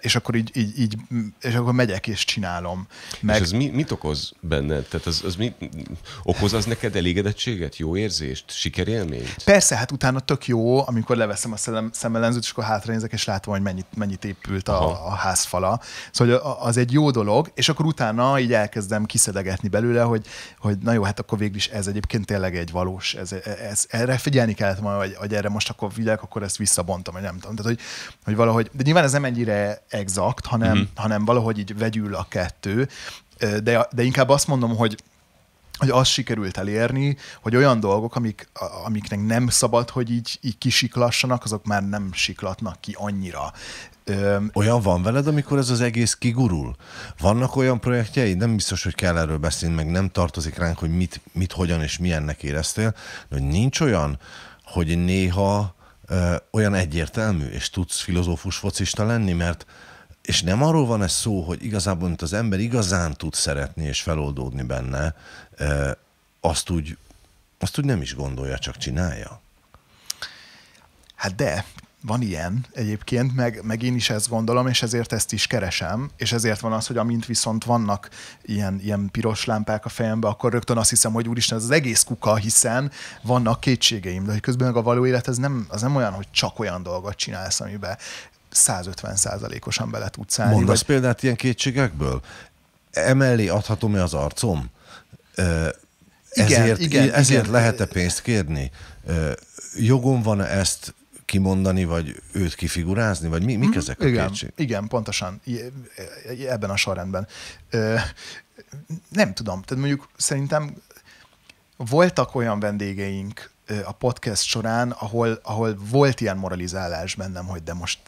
és akkor így, így, így és akkor megyek és csinálom. Meg... És ez mi, mit okoz benned? Tehát az, az mi, okoz az neked elégedettséget, jó érzést, sikerélményt? Persze, persze, hát utána tök jó, amikor leveszem a szemmelenzőt szemellenzőt, és akkor hátranézek, és látom, hogy mennyit, mennyit épült a, a házfala. Szóval az egy jó dolog, és akkor utána így elkezdem kiszedegetni belőle, hogy, hogy na jó, hát akkor végül is ez egyébként tényleg egy valós, ez, e, ez, erre figyelni kellett volna, hogy, hogy erre most akkor vigyek, akkor ezt visszabontam, vagy nem tudom. Tehát, hogy, hogy valahogy, de nyilván ez nem ennyire exakt, hanem, mm-hmm. hanem valahogy így vegyül a kettő, de, de inkább azt mondom, hogy hogy azt sikerült elérni, hogy olyan dolgok, amik, amiknek nem szabad, hogy így, így kisiklassanak, azok már nem siklatnak ki annyira. Öm, olyan van veled, amikor ez az egész kigurul? Vannak olyan projektjei, nem biztos, hogy kell erről beszélni, meg nem tartozik ránk, hogy mit, mit hogyan és milyennek éreztél, de hogy nincs olyan, hogy néha ö, olyan egyértelmű, és tudsz filozófus focista lenni, mert és nem arról van ez szó, hogy igazából, mint az ember igazán tud szeretni és feloldódni benne, azt úgy, azt úgy nem is gondolja, csak csinálja. Hát de, van ilyen egyébként, meg, meg én is ezt gondolom, és ezért ezt is keresem, és ezért van az, hogy amint viszont vannak ilyen, ilyen piros lámpák a fejembe, akkor rögtön azt hiszem, hogy úristen, ez az egész kuka, hiszen vannak kétségeim, de hogy közben meg a való élet, ez nem, az nem olyan, hogy csak olyan dolgot csinálsz, amiben 150%-osan bele tudsz állni. Mondasz vagy... példát ilyen kétségekből? Emellé adhatom-e az arcom? ezért igen, ezért igen. lehet-e pénzt kérni? Jogom van ezt kimondani, vagy őt kifigurázni, vagy mi, mik mhm, ezek a igen, kétségek? Igen, pontosan, ebben a sorrendben. Nem tudom, tehát mondjuk szerintem voltak olyan vendégeink, a podcast során, ahol, ahol volt ilyen moralizálás bennem, hogy de most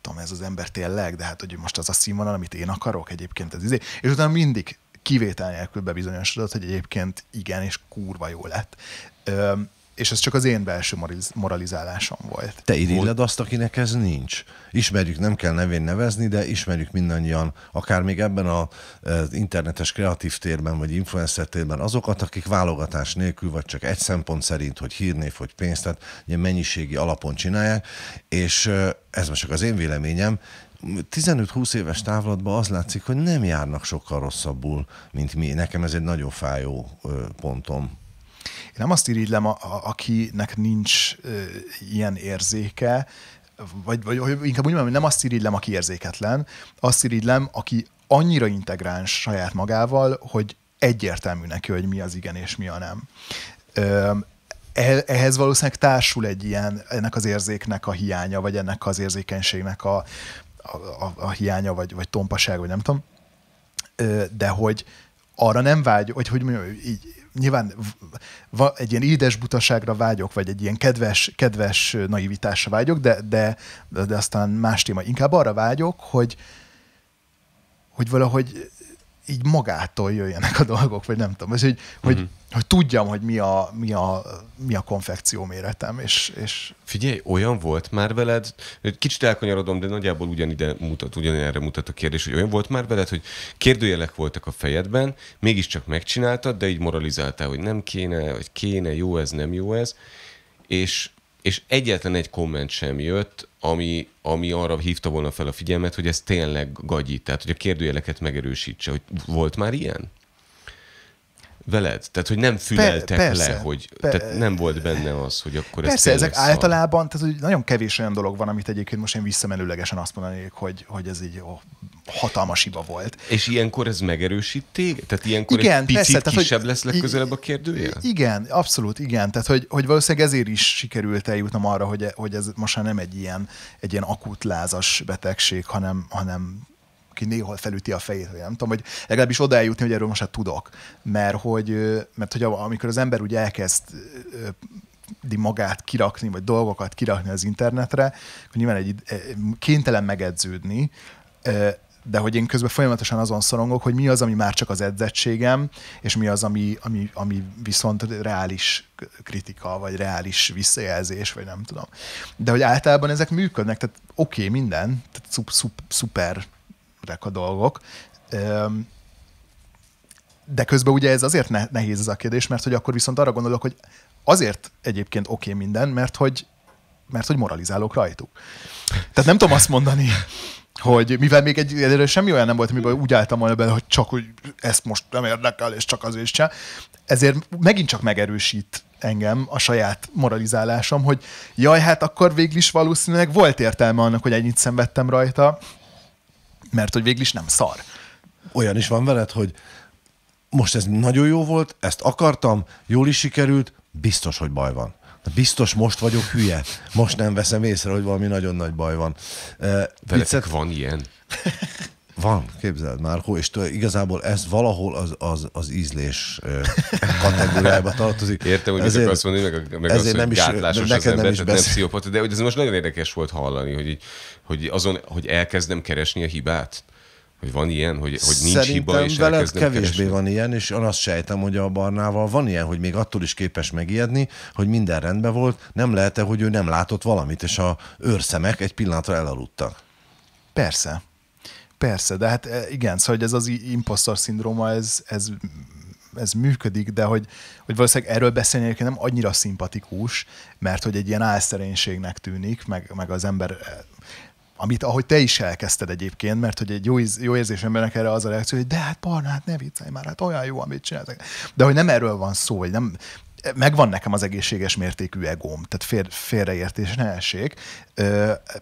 tudom, ez az ember tényleg, de hát hogy most az a színvonal, amit én akarok egyébként, ez izé. És utána mindig kivétel nélkül bebizonyosodott, hogy egyébként igen, és kurva jó lett. Ö, és ez csak az én belső moralizálásom volt. Te irigyled azt, akinek ez nincs. Ismerjük, nem kell nevén nevezni, de ismerjük mindannyian, akár még ebben az eh, internetes kreatív térben, vagy influencer térben azokat, akik válogatás nélkül, vagy csak egy szempont szerint, hogy hírnév, hogy pénzt, tehát ilyen mennyiségi alapon csinálják, és eh, ez most csak az én véleményem, 15-20 éves távlatban az látszik, hogy nem járnak sokkal rosszabbul, mint mi. Nekem ez egy nagyon fájó eh, pontom. Én nem azt irigylem, a, a, akinek nincs ö, ilyen érzéke, vagy, vagy inkább úgy mondom, hogy nem azt irigylem, aki érzéketlen, azt irigylem, aki annyira integráns saját magával, hogy egyértelmű neki, hogy mi az igen és mi a nem. Ö, eh, ehhez valószínűleg társul egy ilyen, ennek az érzéknek a hiánya, vagy ennek az érzékenységnek a, a, a, a hiánya, vagy, vagy tompaság, vagy nem tudom. De hogy arra nem vágy, vagy hogy mondjam, így nyilván egy ilyen édes butaságra vágyok, vagy egy ilyen kedves, kedves naivitásra vágyok, de, de, de aztán más téma. Inkább arra vágyok, hogy, hogy valahogy így magától jöjjenek a dolgok, vagy nem tudom. Ez, hogy, hogy, mhm. uh-huh. hogy tudjam, hogy mi a, mi a, mi a konfekció méretem. És, és... Figyelj, olyan volt már veled, kicsit elkanyarodom, de nagyjából ugyanide mutat, ugyanerre mutat a kérdés, hogy olyan volt már veled, hogy kérdőjelek voltak a fejedben, mégiscsak megcsináltad, de így moralizáltál, hogy nem kéne, vagy kéne, jó ez, nem jó ez, és és egyetlen egy komment sem jött, ami, ami arra hívta volna fel a figyelmet, hogy ez tényleg gagyi, tehát hogy a kérdőjeleket megerősítse, hogy volt már ilyen? veled? Tehát, hogy nem füleltek Pe, le, hogy Pe, tehát nem volt benne az, hogy akkor Persze, ez ezek szal. általában, tehát hogy nagyon kevés olyan dolog van, amit egyébként most én visszamenőlegesen azt mondanék, hogy, hogy ez így ó, hatalmas hiba volt. És ilyenkor ez megerősít téged? Tehát ilyenkor igen, egy picit persze, tehát, kisebb hogy, lesz legközelebb a kérdője? Igen, abszolút, igen. Tehát, hogy, hogy valószínűleg ezért is sikerült eljutnom arra, hogy, hogy ez most már nem egy ilyen, egy ilyen akut lázas betegség, hanem, hanem ki néha felüti a fejét, vagy nem tudom, hogy legalábbis oda eljutni, hogy erről most már tudok. Mert hogy, mert hogy amikor az ember úgy elkezd magát kirakni, vagy dolgokat kirakni az internetre, akkor nyilván egy, kénytelen megedződni, de hogy én közben folyamatosan azon szorongok, hogy mi az, ami már csak az edzettségem, és mi az, ami, ami, ami viszont reális kritika, vagy reális visszajelzés, vagy nem tudom. De hogy általában ezek működnek, tehát oké, okay, minden, tehát szup, szup, szuperek a dolgok, de közben ugye ez azért nehéz ez a kérdés, mert hogy akkor viszont arra gondolok, hogy azért egyébként oké okay minden, mert hogy, mert hogy moralizálok rajtuk. Tehát nem tudom azt mondani, hogy mivel még egy, egyelőre semmi olyan nem volt, amiben úgy álltam volna bele, hogy csak hogy ezt most nem érdekel, és csak az és sem, ezért megint csak megerősít engem a saját moralizálásom, hogy jaj, hát akkor végül is valószínűleg volt értelme annak, hogy ennyit szenvedtem rajta, mert hogy végül is nem szar. Olyan is van veled, hogy most ez nagyon jó volt, ezt akartam, jól is sikerült, biztos, hogy baj van. Biztos most vagyok hülye. Most nem veszem észre, hogy valami nagyon nagy baj van. Veletek van ilyen? Van, képzeld már, és tőle, igazából ez valahol az, az, az ízlés kategóriába tartozik. Értem, hogy ezért, azt mondani, meg, meg azt, nem is, gátlásos neked az ember, nem, is nem pszichopata, de hogy ez most nagyon érdekes volt hallani, hogy, hogy azon, hogy elkezdem keresni a hibát. Hogy van ilyen, hogy, hogy nincs Szerintem hiba, és veled kevésbé keresni. van ilyen, és én azt sejtem, hogy a Barnával van ilyen, hogy még attól is képes megijedni, hogy minden rendben volt, nem lehet hogy ő nem látott valamit, és a őrszemek egy pillanatra elaludtak. Persze. Persze, de hát e, igen, szóval hogy ez az impostor szindróma, ez, ez ez működik, de hogy, hogy valószínűleg erről beszélni nem annyira szimpatikus, mert hogy egy ilyen álszerénységnek tűnik, meg, meg az ember e, amit ahogy te is elkezdted egyébként, mert hogy egy jó, jó érzés embernek erre az a reakció, hogy de hát barna, hát ne viccelj már, hát olyan jó, amit csináltak. De hogy nem erről van szó, hogy nem, megvan nekem az egészséges mértékű egóm, tehát fél, félreértés ne essék.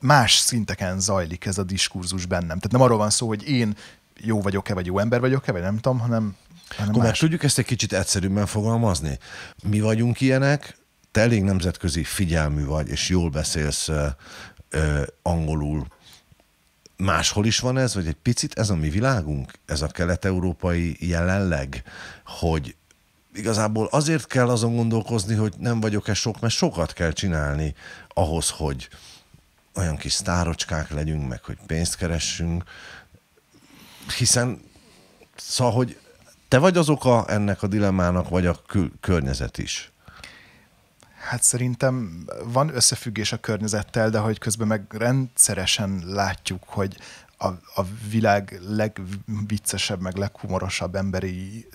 Más szinteken zajlik ez a diskurzus bennem. Tehát nem arról van szó, hogy én jó vagyok-e, vagy jó ember vagyok-e, vagy nem tudom, hanem, hanem Akkor tudjuk ezt egy kicsit egyszerűbben fogalmazni. Mi vagyunk ilyenek, te elég nemzetközi figyelmű vagy, és jól beszélsz ö, angolul. Máshol is van ez, vagy egy picit ez a mi világunk, ez a kelet-európai jelenleg, hogy igazából azért kell azon gondolkozni, hogy nem vagyok-e sok, mert sokat kell csinálni ahhoz, hogy olyan kis sztárocskák legyünk, meg hogy pénzt keressünk, hiszen szóval, hogy te vagy az oka ennek a dilemmának, vagy a kül- környezet is? Hát szerintem van összefüggés a környezettel, de hogy közben meg rendszeresen látjuk, hogy a, a világ legviccesebb, meg leghumorosabb emberi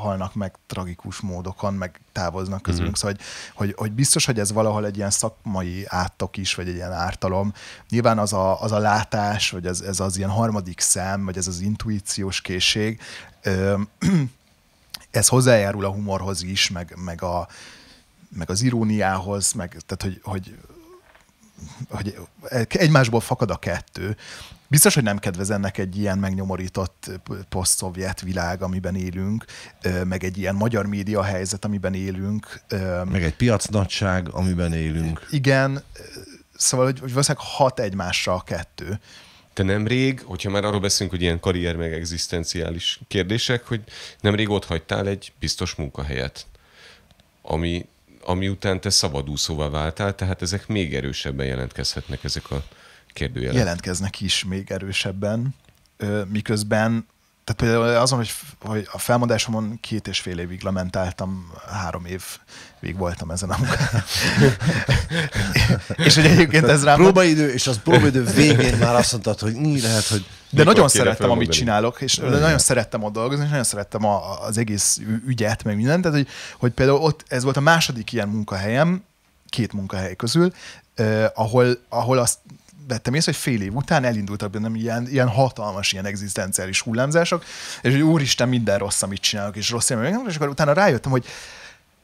halnak meg tragikus módokon, meg távoznak mhm. közülünk. Mm-hmm. Szóval, hogy, hogy, hogy biztos, hogy ez valahol egy ilyen szakmai áttok is, vagy egy ilyen ártalom. Nyilván az a, az a látás, vagy ez, ez az ilyen harmadik szem, vagy ez az intuíciós készség, ez hozzájárul a humorhoz is, meg, meg a, meg az iróniához, meg, tehát hogy, hogy, hogy egymásból fakad a kettő. Biztos, hogy nem kedvez ennek egy ilyen megnyomorított poszt-szovjet világ, amiben élünk, meg egy ilyen magyar média helyzet, amiben élünk. Meg egy piacnagyság, amiben élünk. Igen, szóval hogy, hogy valószínűleg hat egymásra a kettő. Te nemrég, hogyha már arról beszélünk, hogy ilyen karrier meg egzisztenciális kérdések, hogy nemrég ott hagytál egy biztos munkahelyet, ami ami után te szabadúszóvá váltál, tehát ezek még erősebben jelentkezhetnek ezek a kérdőjelek. Jelentkeznek is még erősebben, miközben tehát például azon, hogy, hogy a felmondásomon két és fél évig lamentáltam, három évig voltam ezen a munkán. és hogy egyébként ez rám... Próbaidő, és az próbaidő végén már azt mondtad, hogy mi lehet, hogy... De nagyon szerettem, amit csinálok, és Igen. nagyon szerettem ott dolgozni, és nagyon szerettem a, az egész ügyet, meg mindent. Tehát, hogy, hogy például ott ez volt a második ilyen munkahelyem, két munkahely közül, eh, ahol, ahol azt vettem észre, hogy fél év után elindultak bennem ilyen, ilyen hatalmas ilyen egzisztenciális hullámzások, és hogy úristen, minden rossz, amit csinálok, és rossz élmények, és akkor utána rájöttem, hogy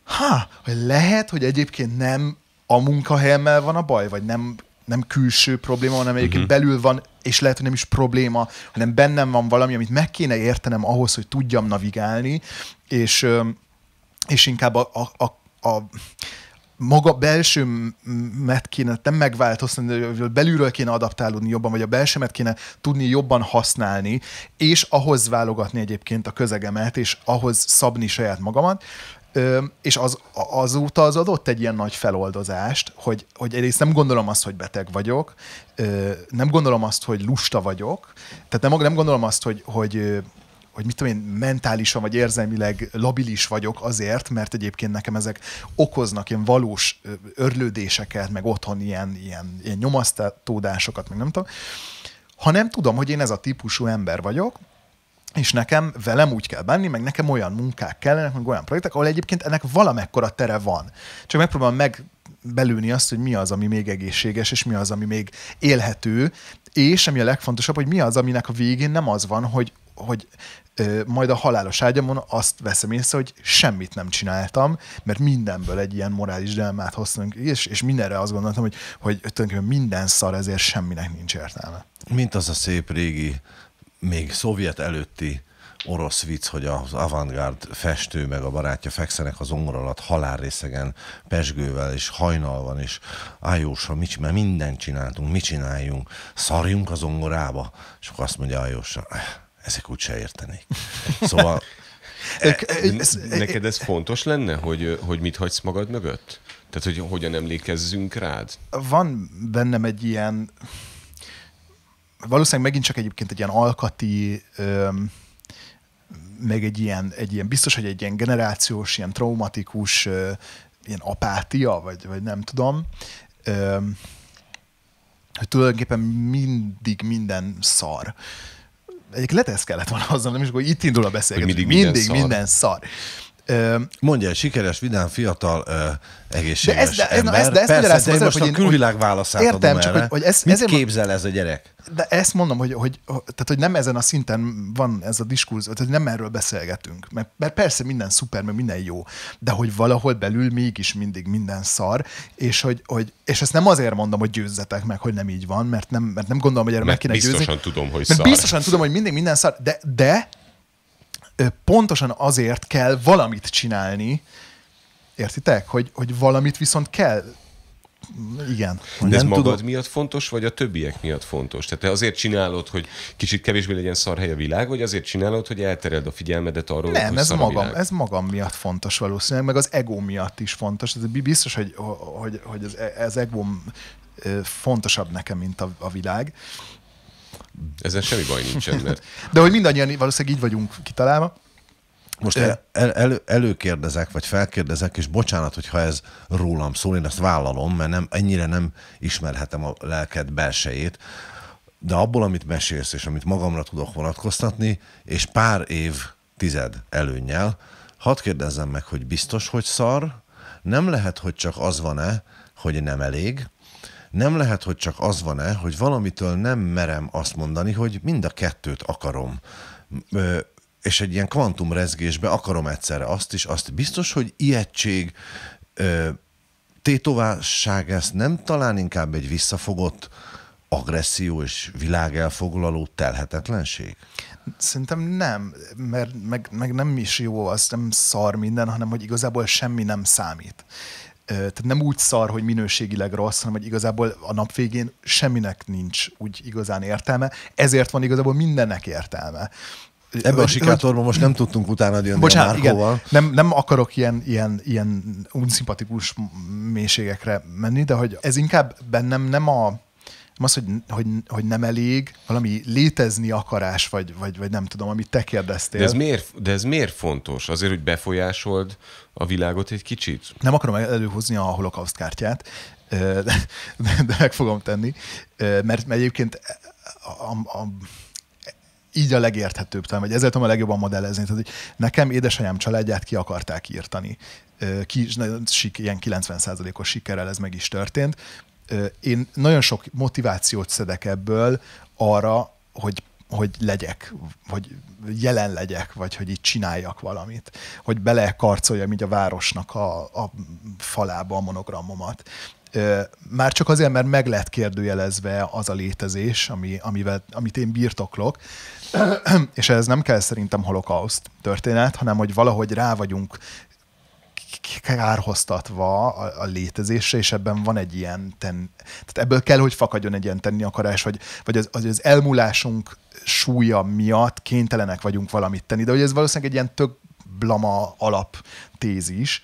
ha, hogy lehet, hogy egyébként nem a munkahelyemmel van a baj, vagy nem nem külső probléma, hanem egyébként uh-huh. belül van, és lehet, hogy nem is probléma, hanem bennem van valami, amit meg kéne értenem ahhoz, hogy tudjam navigálni, és, és inkább a, a, a, a maga belsőmet kéne nem megváltoztatni, belülről kéne adaptálódni jobban, vagy a belsőmet kéne tudni jobban használni, és ahhoz válogatni egyébként a közegemet, és ahhoz szabni saját magamat. Ö, és az, azóta az adott egy ilyen nagy feloldozást, hogy, hogy egyrészt nem gondolom azt, hogy beteg vagyok, ö, nem gondolom azt, hogy lusta vagyok, tehát nem, nem gondolom azt, hogy, hogy hogy mit tudom én, mentálisan vagy érzelmileg labilis vagyok azért, mert egyébként nekem ezek okoznak ilyen valós örlődéseket, meg otthon ilyen, ilyen, ilyen nyomasztatódásokat, meg nem tudom, ha nem tudom, hogy én ez a típusú ember vagyok, és nekem velem úgy kell bánni, meg nekem olyan munkák kellene, meg olyan projektek, ahol egyébként ennek valamekkora tere van. Csak megpróbálom megbelülni azt, hogy mi az, ami még egészséges, és mi az, ami még élhető, és ami a legfontosabb, hogy mi az, aminek a végén nem az van, hogy, hogy majd a halálos ágyamon azt veszem észre, hogy semmit nem csináltam, mert mindenből egy ilyen morális dilemmát hoztunk, és, és mindenre azt gondoltam, hogy, hogy tulajdonképpen minden szar, ezért semminek nincs értelme. Mint az a szép régi, még szovjet előtti orosz vicc, hogy az avantgárd festő meg a barátja fekszenek az ongor alatt halálrészegen, pesgővel és hajnal van, és Ájós, mit, mert mindent csináltunk, mit csináljunk, szarjunk az ongorába, és akkor azt mondja Ájósa, eh, ezek úgy se értenék. Szóval... E, e, e, neked ez e- fontos lenne, hogy, hogy mit hagysz magad mögött? Tehát, hogy hogyan emlékezzünk rád? Van bennem egy ilyen, valószínűleg megint csak egyébként egy ilyen alkati, öm, meg egy ilyen, egy ilyen, biztos, hogy egy ilyen generációs, ilyen traumatikus, ö, ilyen apátia, vagy, vagy nem tudom, öm, hogy tulajdonképpen mindig minden szar egyik letesz kellett volna azzal, nem is, hogy itt indul a beszélgetés. mindig, mindig minden, minden szar. minden szar. Mondja egy sikeres, vidám, fiatal, egészséges de ez, de, ember. Ez, de ezt Persze, de én most hogy a külvilág válaszát értem, adom csak erre. Hogy, hogy ez, Mit ezért képzel ez a gyerek? De ezt mondom, hogy, hogy, tehát, hogy nem ezen a szinten van ez a diskurz, tehát nem erről beszélgetünk. Mert, mert persze minden szuper, mert minden jó, de hogy valahol belül mégis mindig minden szar, és hogy, hogy és ezt nem azért mondom, hogy győzzetek meg, hogy nem így van, mert nem, mert nem gondolom, hogy erre meg kéne biztosan győzni. tudom, hogy mert szar. Biztosan tudom, hogy mindig minden szar, de, de pontosan azért kell valamit csinálni, értitek, hogy, hogy valamit viszont kell igen. De ez nem magad tudom. miatt fontos, vagy a többiek miatt fontos? Tehát te azért csinálod, hogy kicsit kevésbé legyen szarhely a világ, vagy azért csinálod, hogy eltereld a figyelmedet arról, nem, hogy ez szar magam, világ? ez magam miatt fontos valószínűleg, meg az ego miatt is fontos. Ez biztos, hogy, hogy, hogy az, e- ez egóm fontosabb nekem, mint a, a világ. Ezen semmi baj nincsen, mert... De hogy mindannyian valószínűleg így vagyunk kitalálva. Most el, el, elő, előkérdezek, vagy felkérdezek, és bocsánat, hogyha ez rólam szól, én ezt vállalom, mert nem, ennyire nem ismerhetem a lelked belsejét, de abból, amit mesélsz, és amit magamra tudok vonatkoztatni, és pár év tized előnnyel, hadd kérdezzem meg, hogy biztos, hogy szar, nem lehet, hogy csak az van-e, hogy nem elég, nem lehet, hogy csak az van-e, hogy valamitől nem merem azt mondani, hogy mind a kettőt akarom. Ö, és egy ilyen kvantumrezgésbe akarom egyszerre azt is, azt biztos, hogy ilyettség, ö, tétovásság ez nem talán inkább egy visszafogott agresszió és világelfoglaló telhetetlenség? Szerintem nem, mert meg, meg nem is jó, az nem szar minden, hanem hogy igazából semmi nem számít tehát nem úgy szar, hogy minőségileg rossz, hanem hogy igazából a nap végén semminek nincs úgy igazán értelme, ezért van igazából mindennek értelme. Ebben a sikátorban most nem tudtunk utána jönni bocsánat, a Márkóval. Igen, nem, nem akarok ilyen, ilyen, ilyen unszimpatikus mélységekre menni, de hogy ez inkább bennem nem a nem az, hogy, hogy, hogy nem elég, valami létezni akarás, vagy, vagy, vagy nem tudom, amit te kérdeztél. De ez, miért, de ez miért fontos? Azért, hogy befolyásold a világot egy kicsit? Nem akarom előhozni a holokauszt kártyát, de, de meg fogom tenni, mert egyébként a, a, így a legérthetőbb talán, vagy ezzel tudom a legjobban modellezni. Tehát, hogy nekem édesanyám családját ki akarták írtani. Ki, ilyen 90%-os sikerrel ez meg is történt én nagyon sok motivációt szedek ebből arra, hogy hogy legyek, vagy jelen legyek, vagy hogy itt csináljak valamit. Hogy belekarcoljam így a városnak a, a falába a monogramomat. Már csak azért, mert meg lett kérdőjelezve az a létezés, ami, amivel, amit én birtoklok, és ez nem kell szerintem holokauszt történet, hanem hogy valahogy rá vagyunk kárhoztatva a, a létezésre, és ebben van egy ilyen, ten, tehát ebből kell, hogy fakadjon egy ilyen tenni akarás, vagy vagy az, az, az elmúlásunk súlya miatt kénytelenek vagyunk valamit tenni, de hogy ez valószínűleg egy ilyen tök blama alap tézis,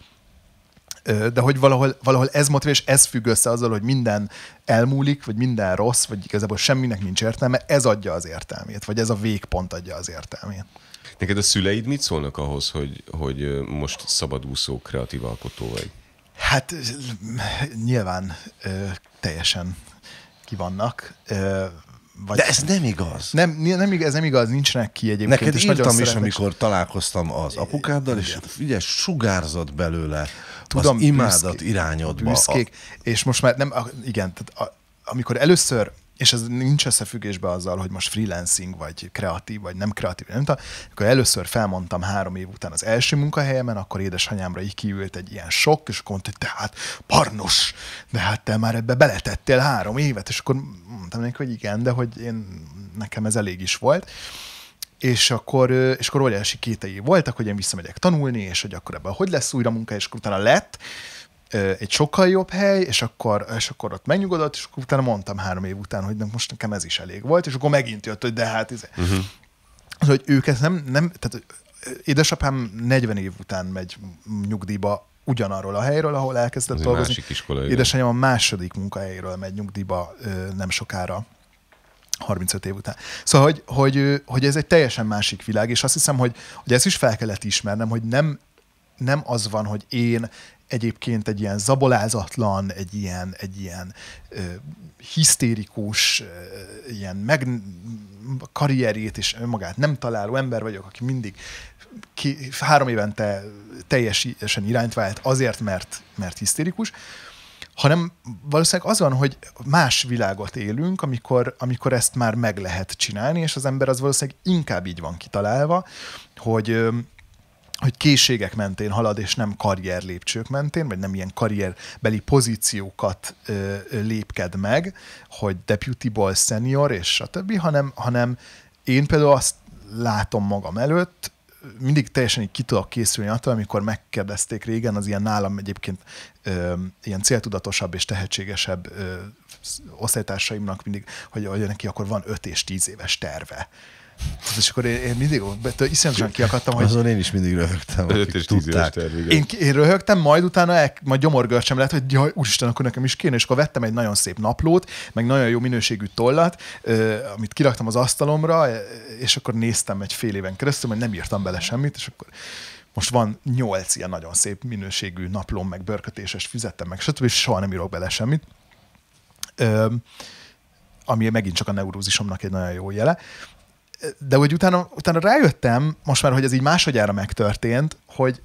de hogy valahol, valahol ez motivál, és ez függ össze azzal, hogy minden elmúlik, vagy minden rossz, vagy igazából semminek nincs értelme, ez adja az értelmét, vagy ez a végpont adja az értelmét. Neked a szüleid mit szólnak ahhoz, hogy, hogy most szabadúszó kreatív alkotó vagy? Hát nyilván ö, teljesen kivannak. Ö, vagy... De ez nem igaz. Nem, nem, ez nem igaz, nincsenek ki egyébként. Neked is írtam is, amikor találkoztam az apukáddal, és ugye sugárzott belőle Tudom, az imádat irányodba. Büszkék, a... és most már nem, igen, tehát a, amikor először és ez nincs összefüggésbe azzal, hogy most freelancing, vagy kreatív, vagy nem kreatív, nem tudom. Akkor először felmondtam három év után az első munkahelyemen, akkor édesanyámra így kiült egy ilyen sok, és akkor mondta, hogy tehát hát parnos, de hát te már ebbe beletettél három évet, és akkor mondtam neki, hogy igen, de hogy én, nekem ez elég is volt és akkor, és akkor óriási kétei voltak, hogy én visszamegyek tanulni, és hogy akkor ebben hogy lesz újra munka, és akkor utána lett, egy sokkal jobb hely, és akkor, és akkor ott megnyugodott, és akkor utána mondtam három év után, hogy most nekem ez is elég volt, és akkor megint jött, hogy de hát... Ez, izé. uh-huh. Mhm. Hogy ők ezt nem, nem, tehát édesapám 40 év után megy nyugdíjba ugyanarról a helyről, ahol elkezdett dolgozni. Másik iskola, Édesanyám a második munkahelyéről megy nyugdíjba nem sokára. 35 év után. Szóval, hogy, hogy, hogy ez egy teljesen másik világ, és azt hiszem, hogy, hogy ezt is fel kellett ismernem, hogy nem, nem az van, hogy én egyébként egy ilyen zabolázatlan, egy ilyen, egy ilyen ö, hisztérikus, ö, ilyen meg karrierét és önmagát nem találó ember vagyok, aki mindig ki, három évente teljesen irányt vált azért, mert, mert hisztérikus, hanem valószínűleg az van, hogy más világot élünk, amikor, amikor ezt már meg lehet csinálni, és az ember az valószínűleg inkább így van kitalálva, hogy hogy készségek mentén halad, és nem karrier lépcsők mentén, vagy nem ilyen karrierbeli pozíciókat ö, lépked meg, hogy deputy ball senior, és a többi hanem, hanem én például azt látom magam előtt, mindig teljesen így ki tudok készülni attól, amikor megkérdezték régen az ilyen nálam egyébként ö, ilyen céltudatosabb és tehetségesebb ö, osztálytársaimnak mindig, hogy, hogy neki akkor van 5 és 10 éves terve. És akkor én, én mindig iszonyatosan kiakadtam, hogy... Azon én is mindig röhögtem, és tudták. Terv, én, én röhögtem, majd utána el, majd gyomorgörcsem lett, hogy jaj, úristen, akkor nekem is kéne, és akkor vettem egy nagyon szép naplót, meg nagyon jó minőségű tollat, amit kiraktam az asztalomra, és akkor néztem egy fél éven keresztül, hogy nem írtam bele semmit, és akkor most van nyolc ilyen nagyon szép minőségű naplom, meg bőrkötéses fizettem meg, stb. és soha nem írok bele semmit ami megint csak a neurózisomnak egy nagyon jó jele. De hogy utána, utána rájöttem, most már, hogy ez így másodjára megtörtént, hogy,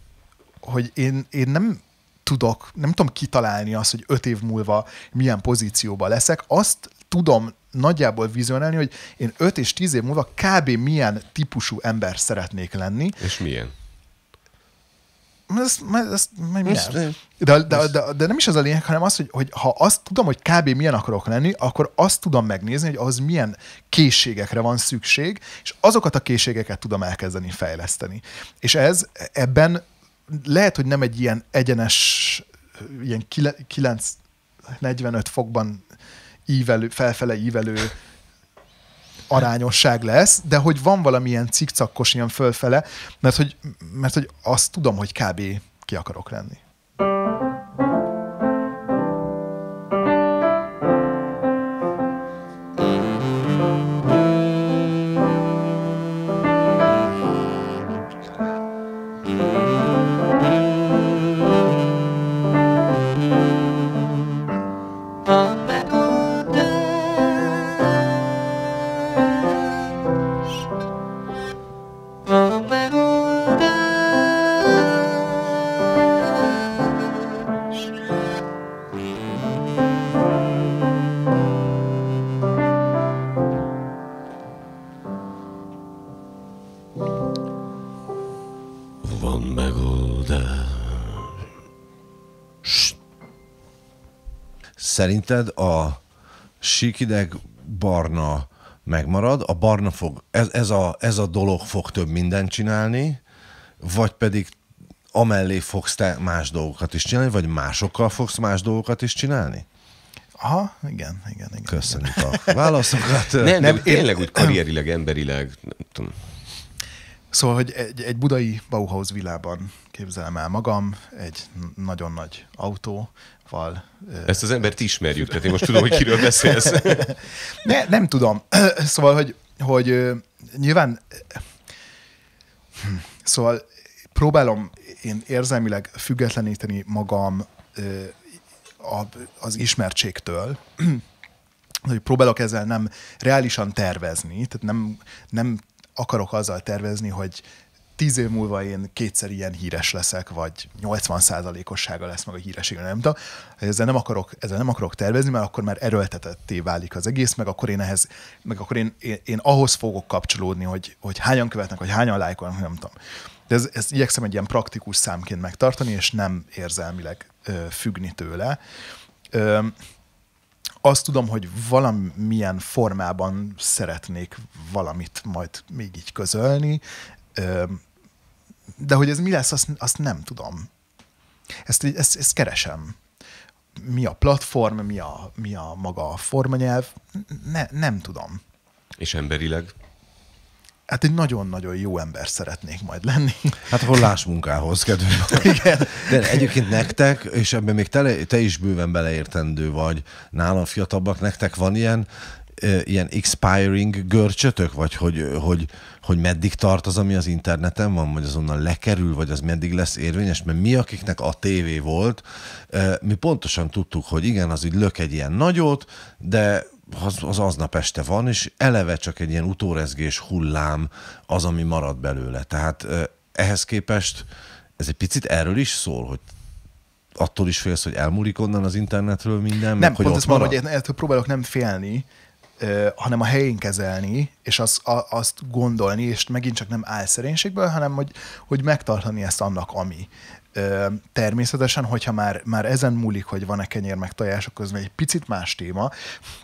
hogy én, én nem tudok, nem tudom kitalálni azt, hogy öt év múlva milyen pozícióban leszek. Azt tudom nagyjából vizionálni, hogy én öt és tíz év múlva kb. milyen típusú ember szeretnék lenni. És milyen? Ez, ez, ez, de, de, de, de nem is az a lényeg, hanem az, hogy, hogy ha azt tudom, hogy kb. milyen akarok lenni, akkor azt tudom megnézni, hogy az milyen készségekre van szükség, és azokat a készségeket tudom elkezdeni fejleszteni. És ez ebben lehet, hogy nem egy ilyen egyenes, ilyen 9, 45 fokban ívelő, felfele ívelő arányosság lesz, de hogy van valamilyen cikcakkos ilyen fölfele, mert hogy, mert hogy azt tudom, hogy kb. ki akarok lenni. szerinted a síkideg barna megmarad, a barna fog, ez, ez, a, ez a dolog fog több mindent csinálni, vagy pedig amellé fogsz te más dolgokat is csinálni, vagy másokkal fogsz más dolgokat is csinálni? Aha, igen, igen, igen. Köszönjük igen. a válaszokat. nem, nem, ér... tényleg úgy karrierileg, emberileg, nem tudom. Szóval, hogy egy, egy budai Bauhaus világban képzelem el magam, egy nagyon nagy autóval. Ezt az embert ismerjük, tehát én most tudom, hogy kiről beszélsz. Ne, nem tudom. Szóval, hogy, hogy nyilván... Hm, szóval próbálom én érzelmileg függetleníteni magam az ismertségtől, hogy próbálok ezzel nem reálisan tervezni, tehát nem, nem akarok azzal tervezni, hogy tíz év múlva én kétszer ilyen híres leszek, vagy 80 százalékossága lesz meg a híresség, nem tudom. Ezzel nem, akarok, ezzel nem akarok tervezni, mert akkor már erőltetetté válik az egész, meg akkor én ehhez, meg akkor én, én, én ahhoz fogok kapcsolódni, hogy, hogy hányan követnek, vagy hányan lájkolnak, nem tudom. De ez, ezt igyekszem egy ilyen praktikus számként megtartani, és nem érzelmileg ö, függni tőle. Ö, azt tudom, hogy valamilyen formában szeretnék valamit majd még így közölni, de hogy ez mi lesz, azt, azt nem tudom. Ezt, ezt, ezt keresem. Mi a platform, mi a, mi a maga a formanyelv, ne, nem tudom. És emberileg? hát egy nagyon-nagyon jó ember szeretnék majd lenni. Hát hollás munkához, kedves. Igen. De egyébként nektek, és ebben még te, te is bőven beleértendő vagy, nálam fiatalabbak, nektek van ilyen, ilyen expiring görcsötök, vagy hogy, hogy, hogy meddig tart az, ami az interneten van, vagy azonnal lekerül, vagy az meddig lesz érvényes, mert mi, akiknek a tévé volt, mi pontosan tudtuk, hogy igen, az így lök egy ilyen nagyot, de az, az aznap este van, és eleve csak egy ilyen utórezgés hullám az, ami marad belőle. Tehát ehhez képest ez egy picit erről is szól, hogy attól is félsz, hogy elmúlik onnan az internetről minden, nem, meg, hogy pont ott marad? Van, hogy ettől próbálok nem félni, hanem a helyén kezelni, és azt, a, azt gondolni, és megint csak nem álszerénységből, hanem hogy, hogy megtartani ezt annak, ami. Természetesen, hogyha már, már ezen múlik, hogy van-e kenyér meg tojás, akkor ez egy picit más téma.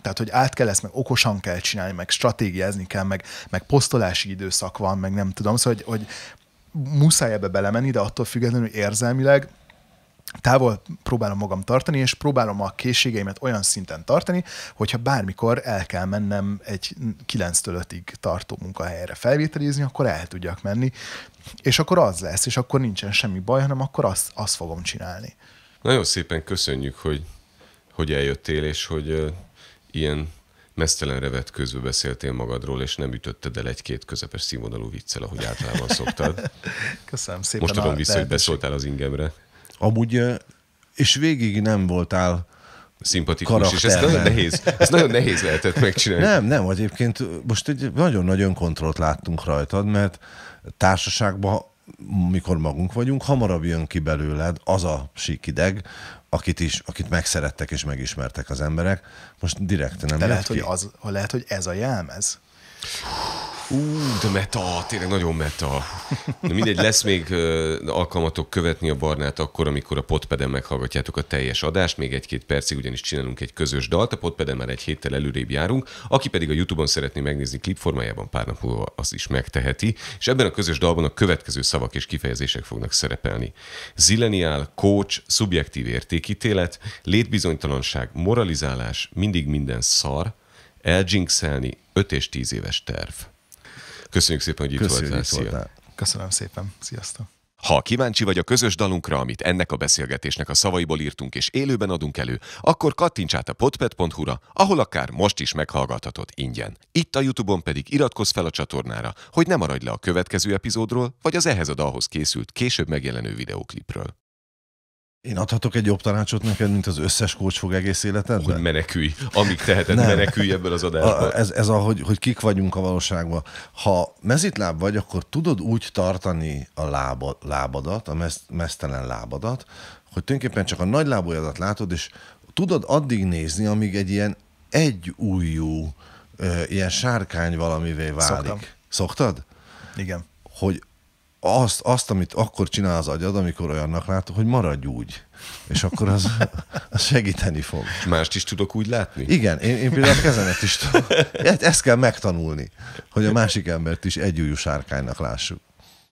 Tehát, hogy át kell ezt, meg okosan kell csinálni, meg stratégiázni kell, meg, meg posztolási időszak van, meg nem tudom. Szóval, hogy, hogy muszáj ebbe belemenni, de attól függetlenül érzelmileg távol próbálom magam tartani, és próbálom a készségeimet olyan szinten tartani, hogyha bármikor el kell mennem egy 9-től 5-ig tartó munkahelyre felvételizni, akkor el tudjak menni, és akkor az lesz, és akkor nincsen semmi baj, hanem akkor azt, azt fogom csinálni. Nagyon szépen köszönjük, hogy, hogy eljöttél, és hogy uh, ilyen mesztelen revet közbe beszéltél magadról, és nem ütötted el egy-két közepes színvonalú viccel, ahogy általában szoktad. Köszönöm szépen. Most tudom vissza, hogy beszóltál az ingemre. Amúgy, és végig nem voltál szimpatikus, karakterben. és ez nagyon nehéz, ez nagyon nehéz lehetett megcsinálni. Nem, nem, egyébként most egy nagyon-nagyon önkontrollt láttunk rajtad, mert társaságban mikor magunk vagyunk, hamarabb jön ki belőled az a síkideg, akit is, akit megszerettek és megismertek az emberek. Most direkt nem De lehet, ki. hogy az, lehet, hogy ez a jelmez. Ú, de meta, tényleg nagyon meta. De mindegy, lesz még alkalmatok követni a Barnát akkor, amikor a potpeden meghallgatjátok a teljes adást. Még egy-két percig ugyanis csinálunk egy közös dalt, a potpeden már egy héttel előrébb járunk. Aki pedig a Youtube-on szeretné megnézni klip formájában pár nap múlva, az is megteheti. És ebben a közös dalban a következő szavak és kifejezések fognak szerepelni. Zileniál, coach, szubjektív értékítélet, létbizonytalanság, moralizálás, mindig minden szar, eljinxelni, 5 és 10 éves terv. Köszönjük szépen, hogy itt Köszönjük, voltál. Itt voltál. Köszönöm szépen. Sziasztok. Ha kíváncsi vagy a közös dalunkra, amit ennek a beszélgetésnek a szavaiból írtunk és élőben adunk elő, akkor kattints át a podpet.hu-ra, ahol akár most is meghallgathatod ingyen. Itt a Youtube-on pedig iratkozz fel a csatornára, hogy ne maradj le a következő epizódról, vagy az ehhez a dalhoz készült, később megjelenő videóklipről. Én adhatok egy jobb tanácsot neked, mint az összes kócs fog egész életedben? Hogy menekülj. Amíg teheted, Nem. menekülj ebből az adásból. Ez, ez a, hogy kik vagyunk a valóságban. Ha mezitláb vagy, akkor tudod úgy tartani a lába, lábadat, a mez, meztelen lábadat, hogy tulajdonképpen csak a nagy lábujjadat látod, és tudod addig nézni, amíg egy ilyen egyújú, ilyen sárkány valamivé válik. Szoktam. Szoktad? Igen. Hogy azt, azt, amit akkor csinál az agyad, amikor olyannak látod, hogy maradj úgy. És akkor az, az segíteni fog. Mást is tudok úgy látni? Igen, én, én például a kezemet is tudom. Ezt kell megtanulni, hogy a másik embert is egyújú sárkánynak lássuk.